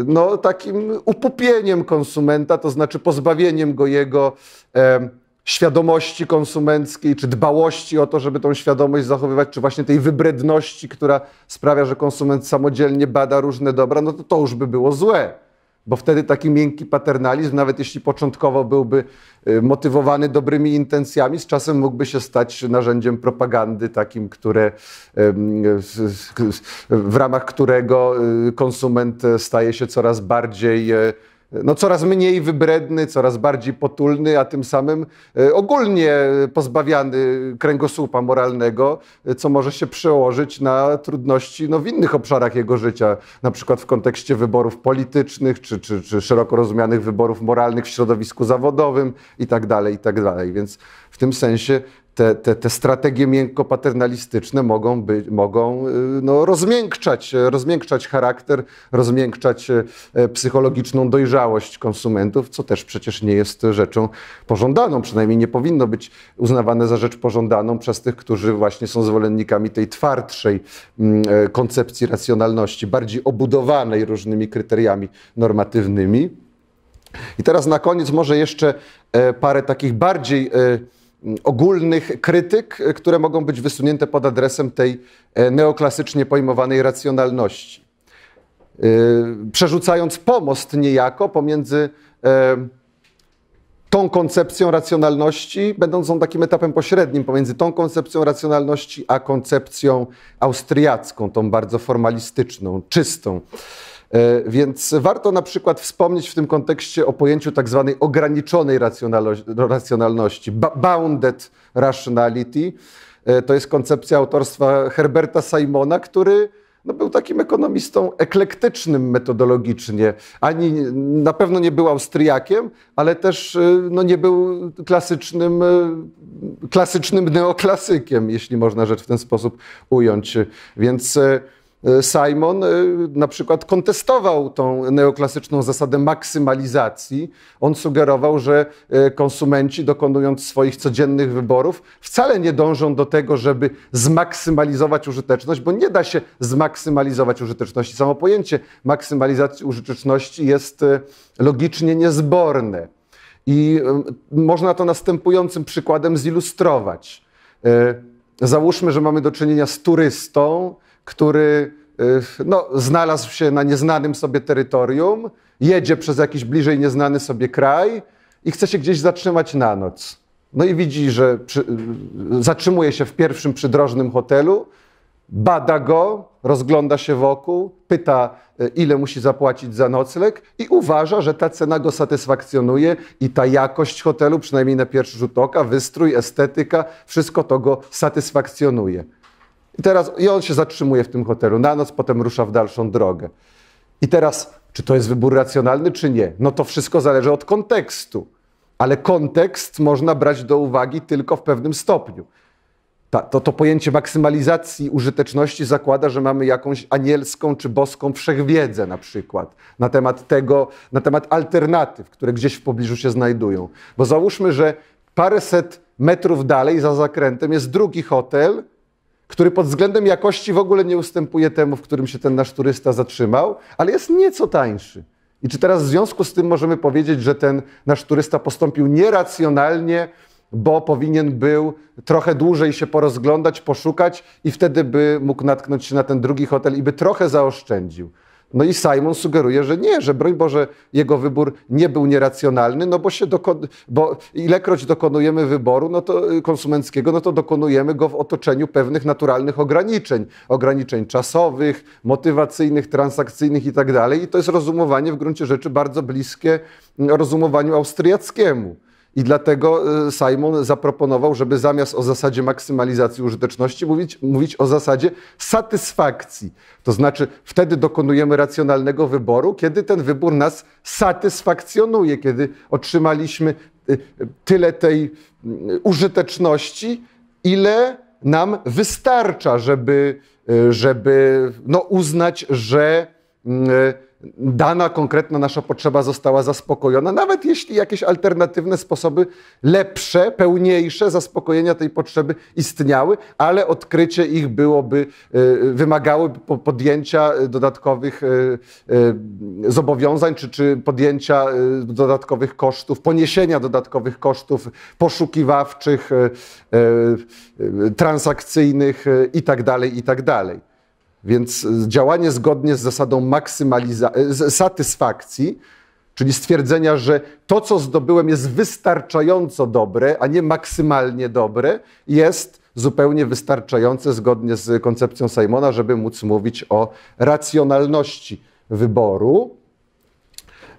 [SPEAKER 1] no, takim upupieniem konsumenta, to znaczy pozbawieniem go jego e, świadomości konsumenckiej, czy dbałości o to, żeby tą świadomość zachowywać, czy właśnie tej wybredności, która sprawia, że konsument samodzielnie bada różne dobra, no to to już by było złe. Bo wtedy taki miękki paternalizm, nawet jeśli początkowo byłby y, motywowany dobrymi intencjami, z czasem mógłby się stać narzędziem propagandy, takim, które, w ramach którego y, konsument staje się coraz bardziej y, no, coraz mniej wybredny, coraz bardziej potulny, a tym samym e, ogólnie pozbawiany kręgosłupa moralnego, e, co może się przełożyć na trudności no, w innych obszarach jego życia, na przykład w kontekście wyborów politycznych, czy, czy, czy szeroko rozumianych wyborów moralnych w środowisku zawodowym itd., tak itd. Tak Więc w tym sensie te, te, te strategie miękko-paternalistyczne mogą, być, mogą y, no, rozmiękczać, rozmiękczać charakter, rozmiękczać y, y, psychologiczną dojrzałość konsumentów, co też przecież nie jest rzeczą pożądaną, przynajmniej nie powinno być uznawane za rzecz pożądaną przez tych, którzy właśnie są zwolennikami tej twardszej mm, e, koncepcji racjonalności, bardziej obudowanej różnymi kryteriami normatywnymi. I teraz na koniec może jeszcze e, parę takich bardziej e, Mm, ogólnych krytyk, e, które mogą być wysunięte pod adresem tej e, neoklasycznie pojmowanej racjonalności. E, przerzucając pomost niejako pomiędzy tą koncepcją racjonalności, będącą takim etapem pośrednim pomiędzy tą koncepcją racjonalności a koncepcją austriacką, tą bardzo formalistyczną, czystą. E, więc warto na przykład wspomnieć w tym kontekście o pojęciu tak zwanej ograniczonej racjonalności, bounded rationality. E, to jest koncepcja autorstwa Herberta Simona, który no, był takim ekonomistą eklektycznym metodologicznie. Ani na pewno nie był Austriakiem, ale też e, no, nie był klasycznym, klasycznym neoklasykiem, jeśli można rzecz w ten sposób ująć. Więc E, Simon e, na przykład kontestował tą neoklasyczną zasadę maksymalizacji. On sugerował, że e, konsumenci dokonując swoich codziennych wyborów wcale nie dążą do tego, żeby zmaksymalizować użyteczność, bo nie da się zmaksymalizować użyteczności. Samo pojęcie maksymalizacji użyteczności jest logicznie niezborne. I można to następującym przykładem zilustrować. Załóżmy, że mamy do czynienia z turystą, który y, no, znalazł się na nieznanym sobie terytorium, jedzie przez jakiś bliżej nieznany sobie kraj i chce się gdzieś zatrzymać na noc. No i widzi, że przy, y, zatrzymuje się w pierwszym przydrożnym hotelu, bada go, rozgląda się wokół, pyta, y, ile musi zapłacić za nocleg i uważa, że ta cena go satysfakcjonuje i ta jakość hotelu, przynajmniej na pierwszy rzut oka, wystrój, estetyka, wszystko to go satysfakcjonuje. I teraz i on się zatrzymuje w tym hotelu na noc, potem rusza w dalszą drogę. I teraz, czy to jest wybór racjonalny, czy nie? No to wszystko zależy od kontekstu. Ale kontekst można brać do uwagi tylko w pewnym stopniu. Ta, to, to pojęcie maksymalizacji użyteczności zakłada, że mamy jakąś anielską czy boską wszechwiedzę na przykład na temat tego, na temat alternatyw, które gdzieś w pobliżu się znajdują. Bo załóżmy, że paręset metrów dalej za zakrętem jest drugi hotel, który pod względem jakości w ogóle nie ustępuje temu, w którym się ten nasz turysta zatrzymał, ale jest nieco tańszy. I czy teraz w związku z tym możemy powiedzieć, że ten nasz turysta postąpił nieracjonalnie, bo powinien był trochę dłużej się porozglądać, poszukać i wtedy by mógł natknąć się na ten drugi hotel i by trochę zaoszczędził. No i Simon sugeruje, że nie, że broń Boże, jego wybór nie był nieracjonalny, no bo, się dokon... bo ilekroć dokonujemy wyboru no to, y, konsumenckiego, no to dokonujemy go w otoczeniu pewnych naturalnych ograniczeń. Ograniczeń czasowych, motywacyjnych, transakcyjnych itd. Tak I to jest rozumowanie w gruncie rzeczy bardzo bliskie mm, rozumowaniu austriackiemu. I dlatego y, Simon zaproponował, żeby zamiast o zasadzie maksymalizacji użyteczności mówić, mówić o zasadzie satysfakcji. To znaczy, wtedy dokonujemy racjonalnego wyboru, kiedy ten wybór nas satysfakcjonuje, kiedy otrzymaliśmy y, tyle tej y, użyteczności, ile nam wystarcza, żeby, żeby no, uznać, że mm, dana konkretna nasza potrzeba została zaspokojona, nawet jeśli jakieś alternatywne sposoby lepsze, pełniejsze zaspokojenia tej potrzeby istniały, ale odkrycie ich byłoby, e, wymagałoby podjęcia e, dodatkowych e, zobowiązań, czy, czy podjęcia dodatkowych kosztów, poniesienia dodatkowych kosztów poszukiwawczych, transakcyjnych itd., itd. Tak więc e, działanie zgodnie z zasadą e, satysfakcji, czyli stwierdzenia, że to, co zdobyłem, jest wystarczająco dobre, a nie maksymalnie dobre, jest zupełnie wystarczające zgodnie z koncepcją Simona, żeby móc mówić o racjonalności wyboru.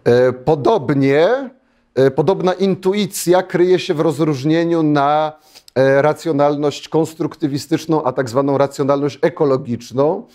[SPEAKER 1] E, podobnie E, podobna intuicja kryje się w rozróżnieniu na e, racjonalność konstruktywistyczną, a tak zwaną racjonalność ekologiczną,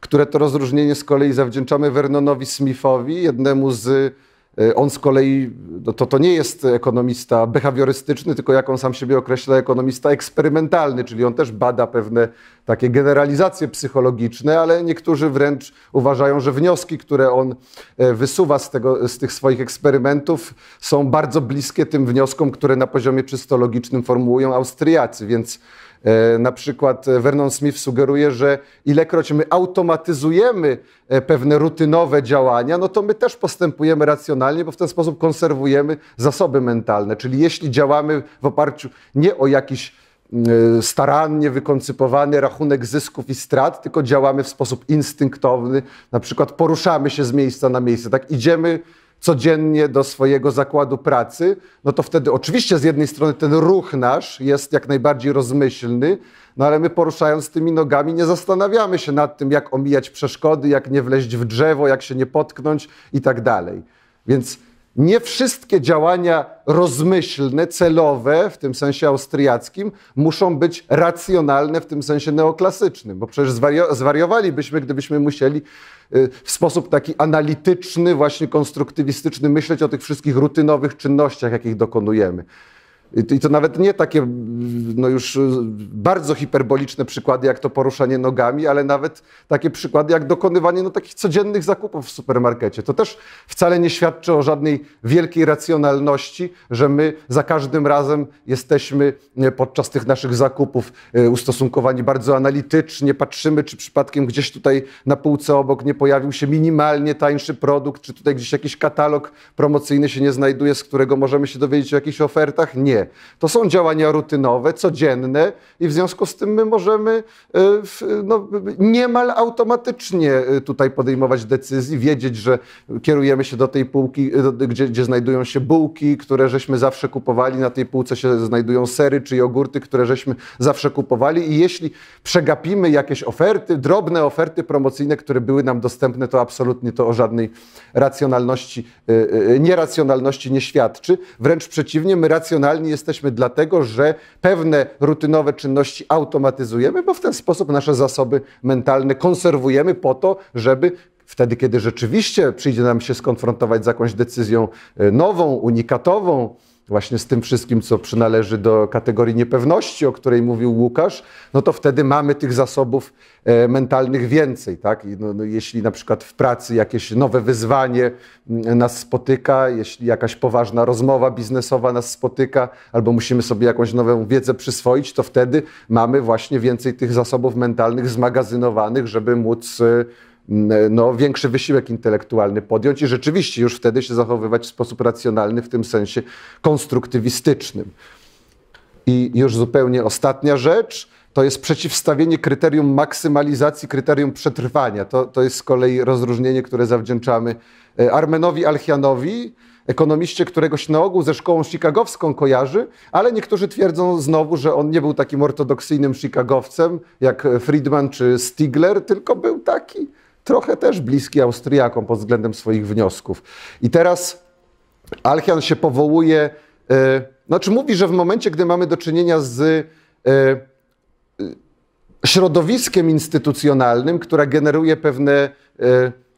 [SPEAKER 1] które to rozróżnienie z kolei zawdzięczamy Vernonowi Smithowi, jednemu z Y, on z kolei, no to, to nie jest ekonomista behawiorystyczny, tylko jak on sam siebie określa, ekonomista eksperymentalny, czyli on też bada pewne takie generalizacje psychologiczne, ale niektórzy wręcz uważają, że wnioski, które on e, wysuwa z, tego, z tych swoich eksperymentów, są bardzo bliskie tym wnioskom, które na poziomie czysto logicznym formułują Austriacy, więc E, na przykład e, Vernon Smith sugeruje, że ilekroć my automatyzujemy e, pewne rutynowe działania, no to my też postępujemy racjonalnie, bo w ten sposób konserwujemy zasoby mentalne. Czyli jeśli działamy w oparciu nie o jakiś mm, starannie wykoncypowany rachunek zysków i strat, tylko działamy w sposób instynktowny, na przykład poruszamy się z miejsca na miejsce, tak idziemy codziennie do swojego zakładu pracy, no to wtedy oczywiście z jednej strony ten ruch nasz jest jak najbardziej rozmyślny, no ale my poruszając tymi nogami nie zastanawiamy się nad tym, jak omijać przeszkody, jak nie wleźć w drzewo, jak się nie potknąć i tak dalej. Więc nie wszystkie działania rozmyślne, celowe, w tym sensie austriackim, muszą być racjonalne w tym sensie neoklasycznym, bo przecież zwariowalibyśmy, gdybyśmy musieli Y, w sposób taki analityczny, właśnie konstruktywistyczny myśleć o tych wszystkich rutynowych czynnościach, jakich dokonujemy. I to nawet nie takie no już y, bardzo hiperboliczne przykłady, jak to poruszanie nogami, ale nawet takie przykłady, jak dokonywanie no, takich codziennych zakupów w supermarkecie. To też wcale nie świadczy o żadnej wielkiej racjonalności, że my za każdym razem jesteśmy e, podczas tych naszych zakupów e, ustosunkowani bardzo analitycznie, patrzymy, czy przypadkiem gdzieś tutaj na półce obok nie pojawił się minimalnie tańszy produkt, czy tutaj gdzieś jakiś katalog promocyjny się nie znajduje, z którego możemy się dowiedzieć o jakichś ofertach. Nie. To są działania rutynowe, codzienne i w związku z tym my możemy e, no, niemal automatycznie e, tutaj podejmować decyzji, wiedzieć, że kierujemy się do tej półki, e, gdzie, gdzie znajdują się bułki, które żeśmy zawsze kupowali, na tej półce się znajdują sery czy jogurty, które żeśmy zawsze kupowali i jeśli przegapimy jakieś oferty, drobne oferty promocyjne, które były nam dostępne, to absolutnie to o żadnej racjonalności, nieracjonalności nie świadczy. Wręcz przeciwnie, my racjonalnie jesteśmy dlatego, że pewne rutynowe czynności automatyzujemy, bo w ten sposób nasze zasoby mentalne konserwujemy po to, żeby wtedy, kiedy rzeczywiście przyjdzie nam się skonfrontować z jakąś decyzją e, nową, unikatową, właśnie z tym wszystkim, co przynależy do kategorii niepewności, o której mówił Łukasz, no to wtedy mamy tych zasobów e, mentalnych więcej. Tak? No, no, jeśli na przykład w pracy jakieś nowe wyzwanie mm, nas spotyka, jeśli jakaś poważna rozmowa biznesowa nas spotyka, albo musimy sobie jakąś nową wiedzę przyswoić, to wtedy mamy właśnie więcej tych zasobów mentalnych zmagazynowanych, żeby móc e, no, większy wysiłek intelektualny podjąć i rzeczywiście już wtedy się zachowywać w sposób racjonalny, w tym sensie konstruktywistycznym. I już zupełnie ostatnia rzecz to jest przeciwstawienie kryterium maksymalizacji kryterium przetrwania. To, to jest z kolei rozróżnienie, które zawdzięczamy e, Armenowi Alchianowi, ekonomiście, którego się na ogół ze szkołą chicagowską kojarzy, ale niektórzy twierdzą znowu, że on nie był takim ortodoksyjnym chicagowcem jak Friedman czy Stigler, tylko był taki trochę też bliski Austriakom pod względem swoich wniosków. I teraz Alchian się powołuje, yy, znaczy mówi, że w momencie, gdy mamy do czynienia z e, e, środowiskiem instytucjonalnym, które generuje pewne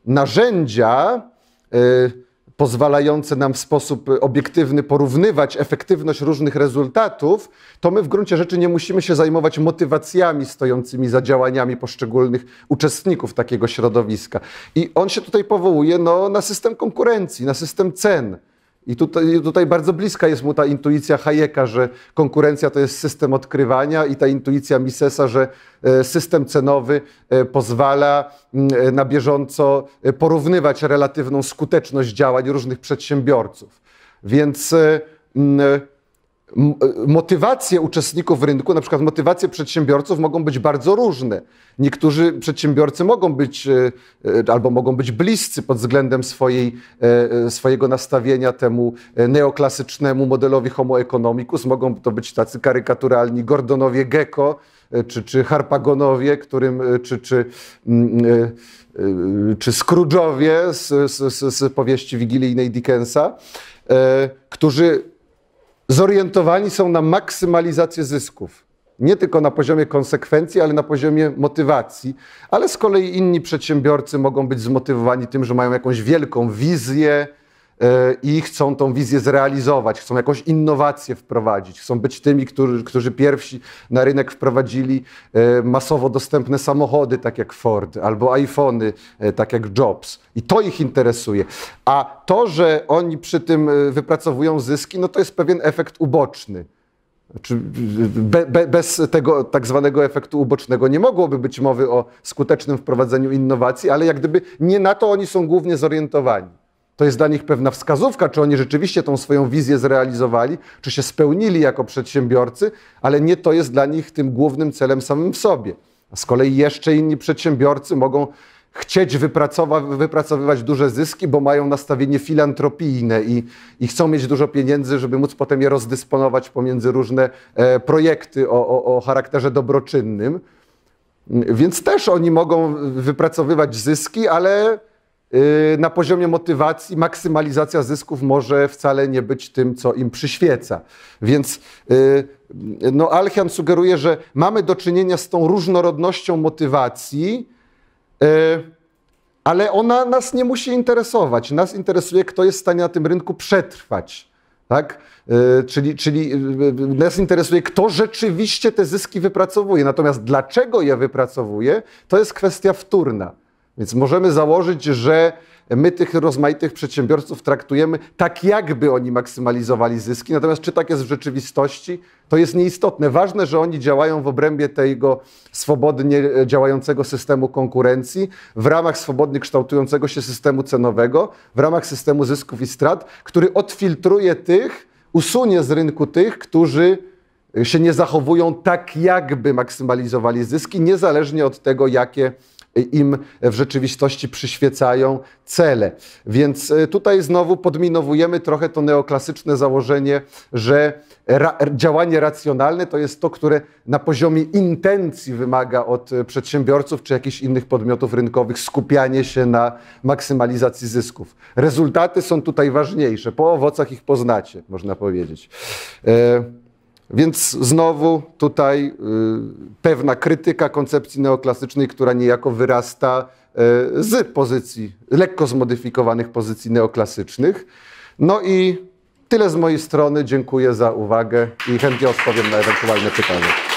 [SPEAKER 1] narzędzia, pozwalające nam w sposób obiektywny porównywać efektywność różnych rezultatów, to my w gruncie rzeczy nie musimy się zajmować motywacjami stojącymi za działaniami poszczególnych uczestników takiego środowiska. I on się tutaj powołuje no, na system konkurencji, na system cen. I tutaj, tutaj, bardzo bliska jest mu ta intuicja Hayeka, że konkurencja to jest system odkrywania i ta intuicja Misesa, że e, system cenowy e, pozwala mm, e, na bieżąco porównywać relatywną skuteczność działań różnych przedsiębiorców. Więc mm, E, motywacje uczestników rynku, na przykład motywacje przedsiębiorców mogą być bardzo różne. Niektórzy przedsiębiorcy mogą być e, e, albo mogą być bliscy pod względem swojej, swojego nastawienia temu neoklasycznemu modelowi homo economicus. Mogą to być tacy karykaturalni Gordonowie Gecko, czy, czy Harpagonowie, którym, czy, czy, mm, czy Scrooge'owie z, z, z powieści wigilijnej Dickensa, którzy zorientowani są na maksymalizację zysków. Nie tylko na poziomie konsekwencji, ale na poziomie motywacji. Ale z kolei inni przedsiębiorcy mogą być zmotywowani tym, że mają jakąś wielką wizję, E, i chcą tą wizję zrealizować, chcą jakąś innowację wprowadzić, chcą być tymi, którzy, którzy pierwsi na rynek wprowadzili e, masowo dostępne samochody, tak jak Ford, albo iPhony, e, tak jak Jobs. I to ich interesuje. A to, że oni przy tym wypracowują zyski, no to jest pewien efekt uboczny. Znaczy, be, be, bez tego tak zwanego efektu ubocznego nie mogłoby być mowy o skutecznym wprowadzeniu innowacji, ale jak gdyby nie na to oni są głównie zorientowani. To jest dla nich pewna wskazówka, czy oni rzeczywiście tą swoją wizję zrealizowali, czy się spełnili jako przedsiębiorcy, ale nie to jest dla nich tym głównym celem samym w sobie. A z kolei jeszcze inni przedsiębiorcy mogą chcieć wypracowywać duże zyski, bo mają nastawienie filantropijne i, i, chcą mieć dużo pieniędzy, żeby móc potem je rozdysponować pomiędzy różne e, projekty o, o, o charakterze dobroczynnym. Więc też oni mogą wypracowywać zyski, ale Y, na poziomie motywacji maksymalizacja zysków może wcale nie być tym, co im przyświeca. Więc y, no, Alchian sugeruje, że mamy do czynienia z tą różnorodnością motywacji, y, ale ona nas nie musi interesować. Nas interesuje, kto jest w stanie na tym rynku przetrwać. Tak? Czyli, czyli nas interesuje, kto rzeczywiście te zyski wypracowuje. Natomiast dlaczego je wypracowuje, to jest kwestia wtórna. Więc możemy założyć, że my tych rozmaitych przedsiębiorców traktujemy tak, jakby oni maksymalizowali zyski. Natomiast czy tak jest w rzeczywistości, to jest nieistotne. Ważne, że oni działają w obrębie tego swobodnie e, działającego systemu konkurencji, w ramach swobodnie kształtującego się systemu cenowego, w ramach systemu zysków i strat, który odfiltruje tych, usunie z rynku tych, którzy e, się nie zachowują tak, jakby maksymalizowali zyski, niezależnie od tego, jakie im w rzeczywistości przyświecają cele. Więc e, tutaj znowu podminowujemy trochę to neoklasyczne założenie, że ra działanie racjonalne to jest to, które na poziomie intencji wymaga od e, przedsiębiorców czy jakichś innych podmiotów rynkowych skupianie się na maksymalizacji zysków. Rezultaty są tutaj ważniejsze. Po owocach ich poznacie, można powiedzieć. Y więc znowu tutaj y, pewna krytyka koncepcji neoklasycznej, która niejako wyrasta y, z pozycji, lekko zmodyfikowanych pozycji neoklasycznych. No i tyle z mojej strony. Dziękuję za uwagę i chętnie odpowiem na ewentualne pytania.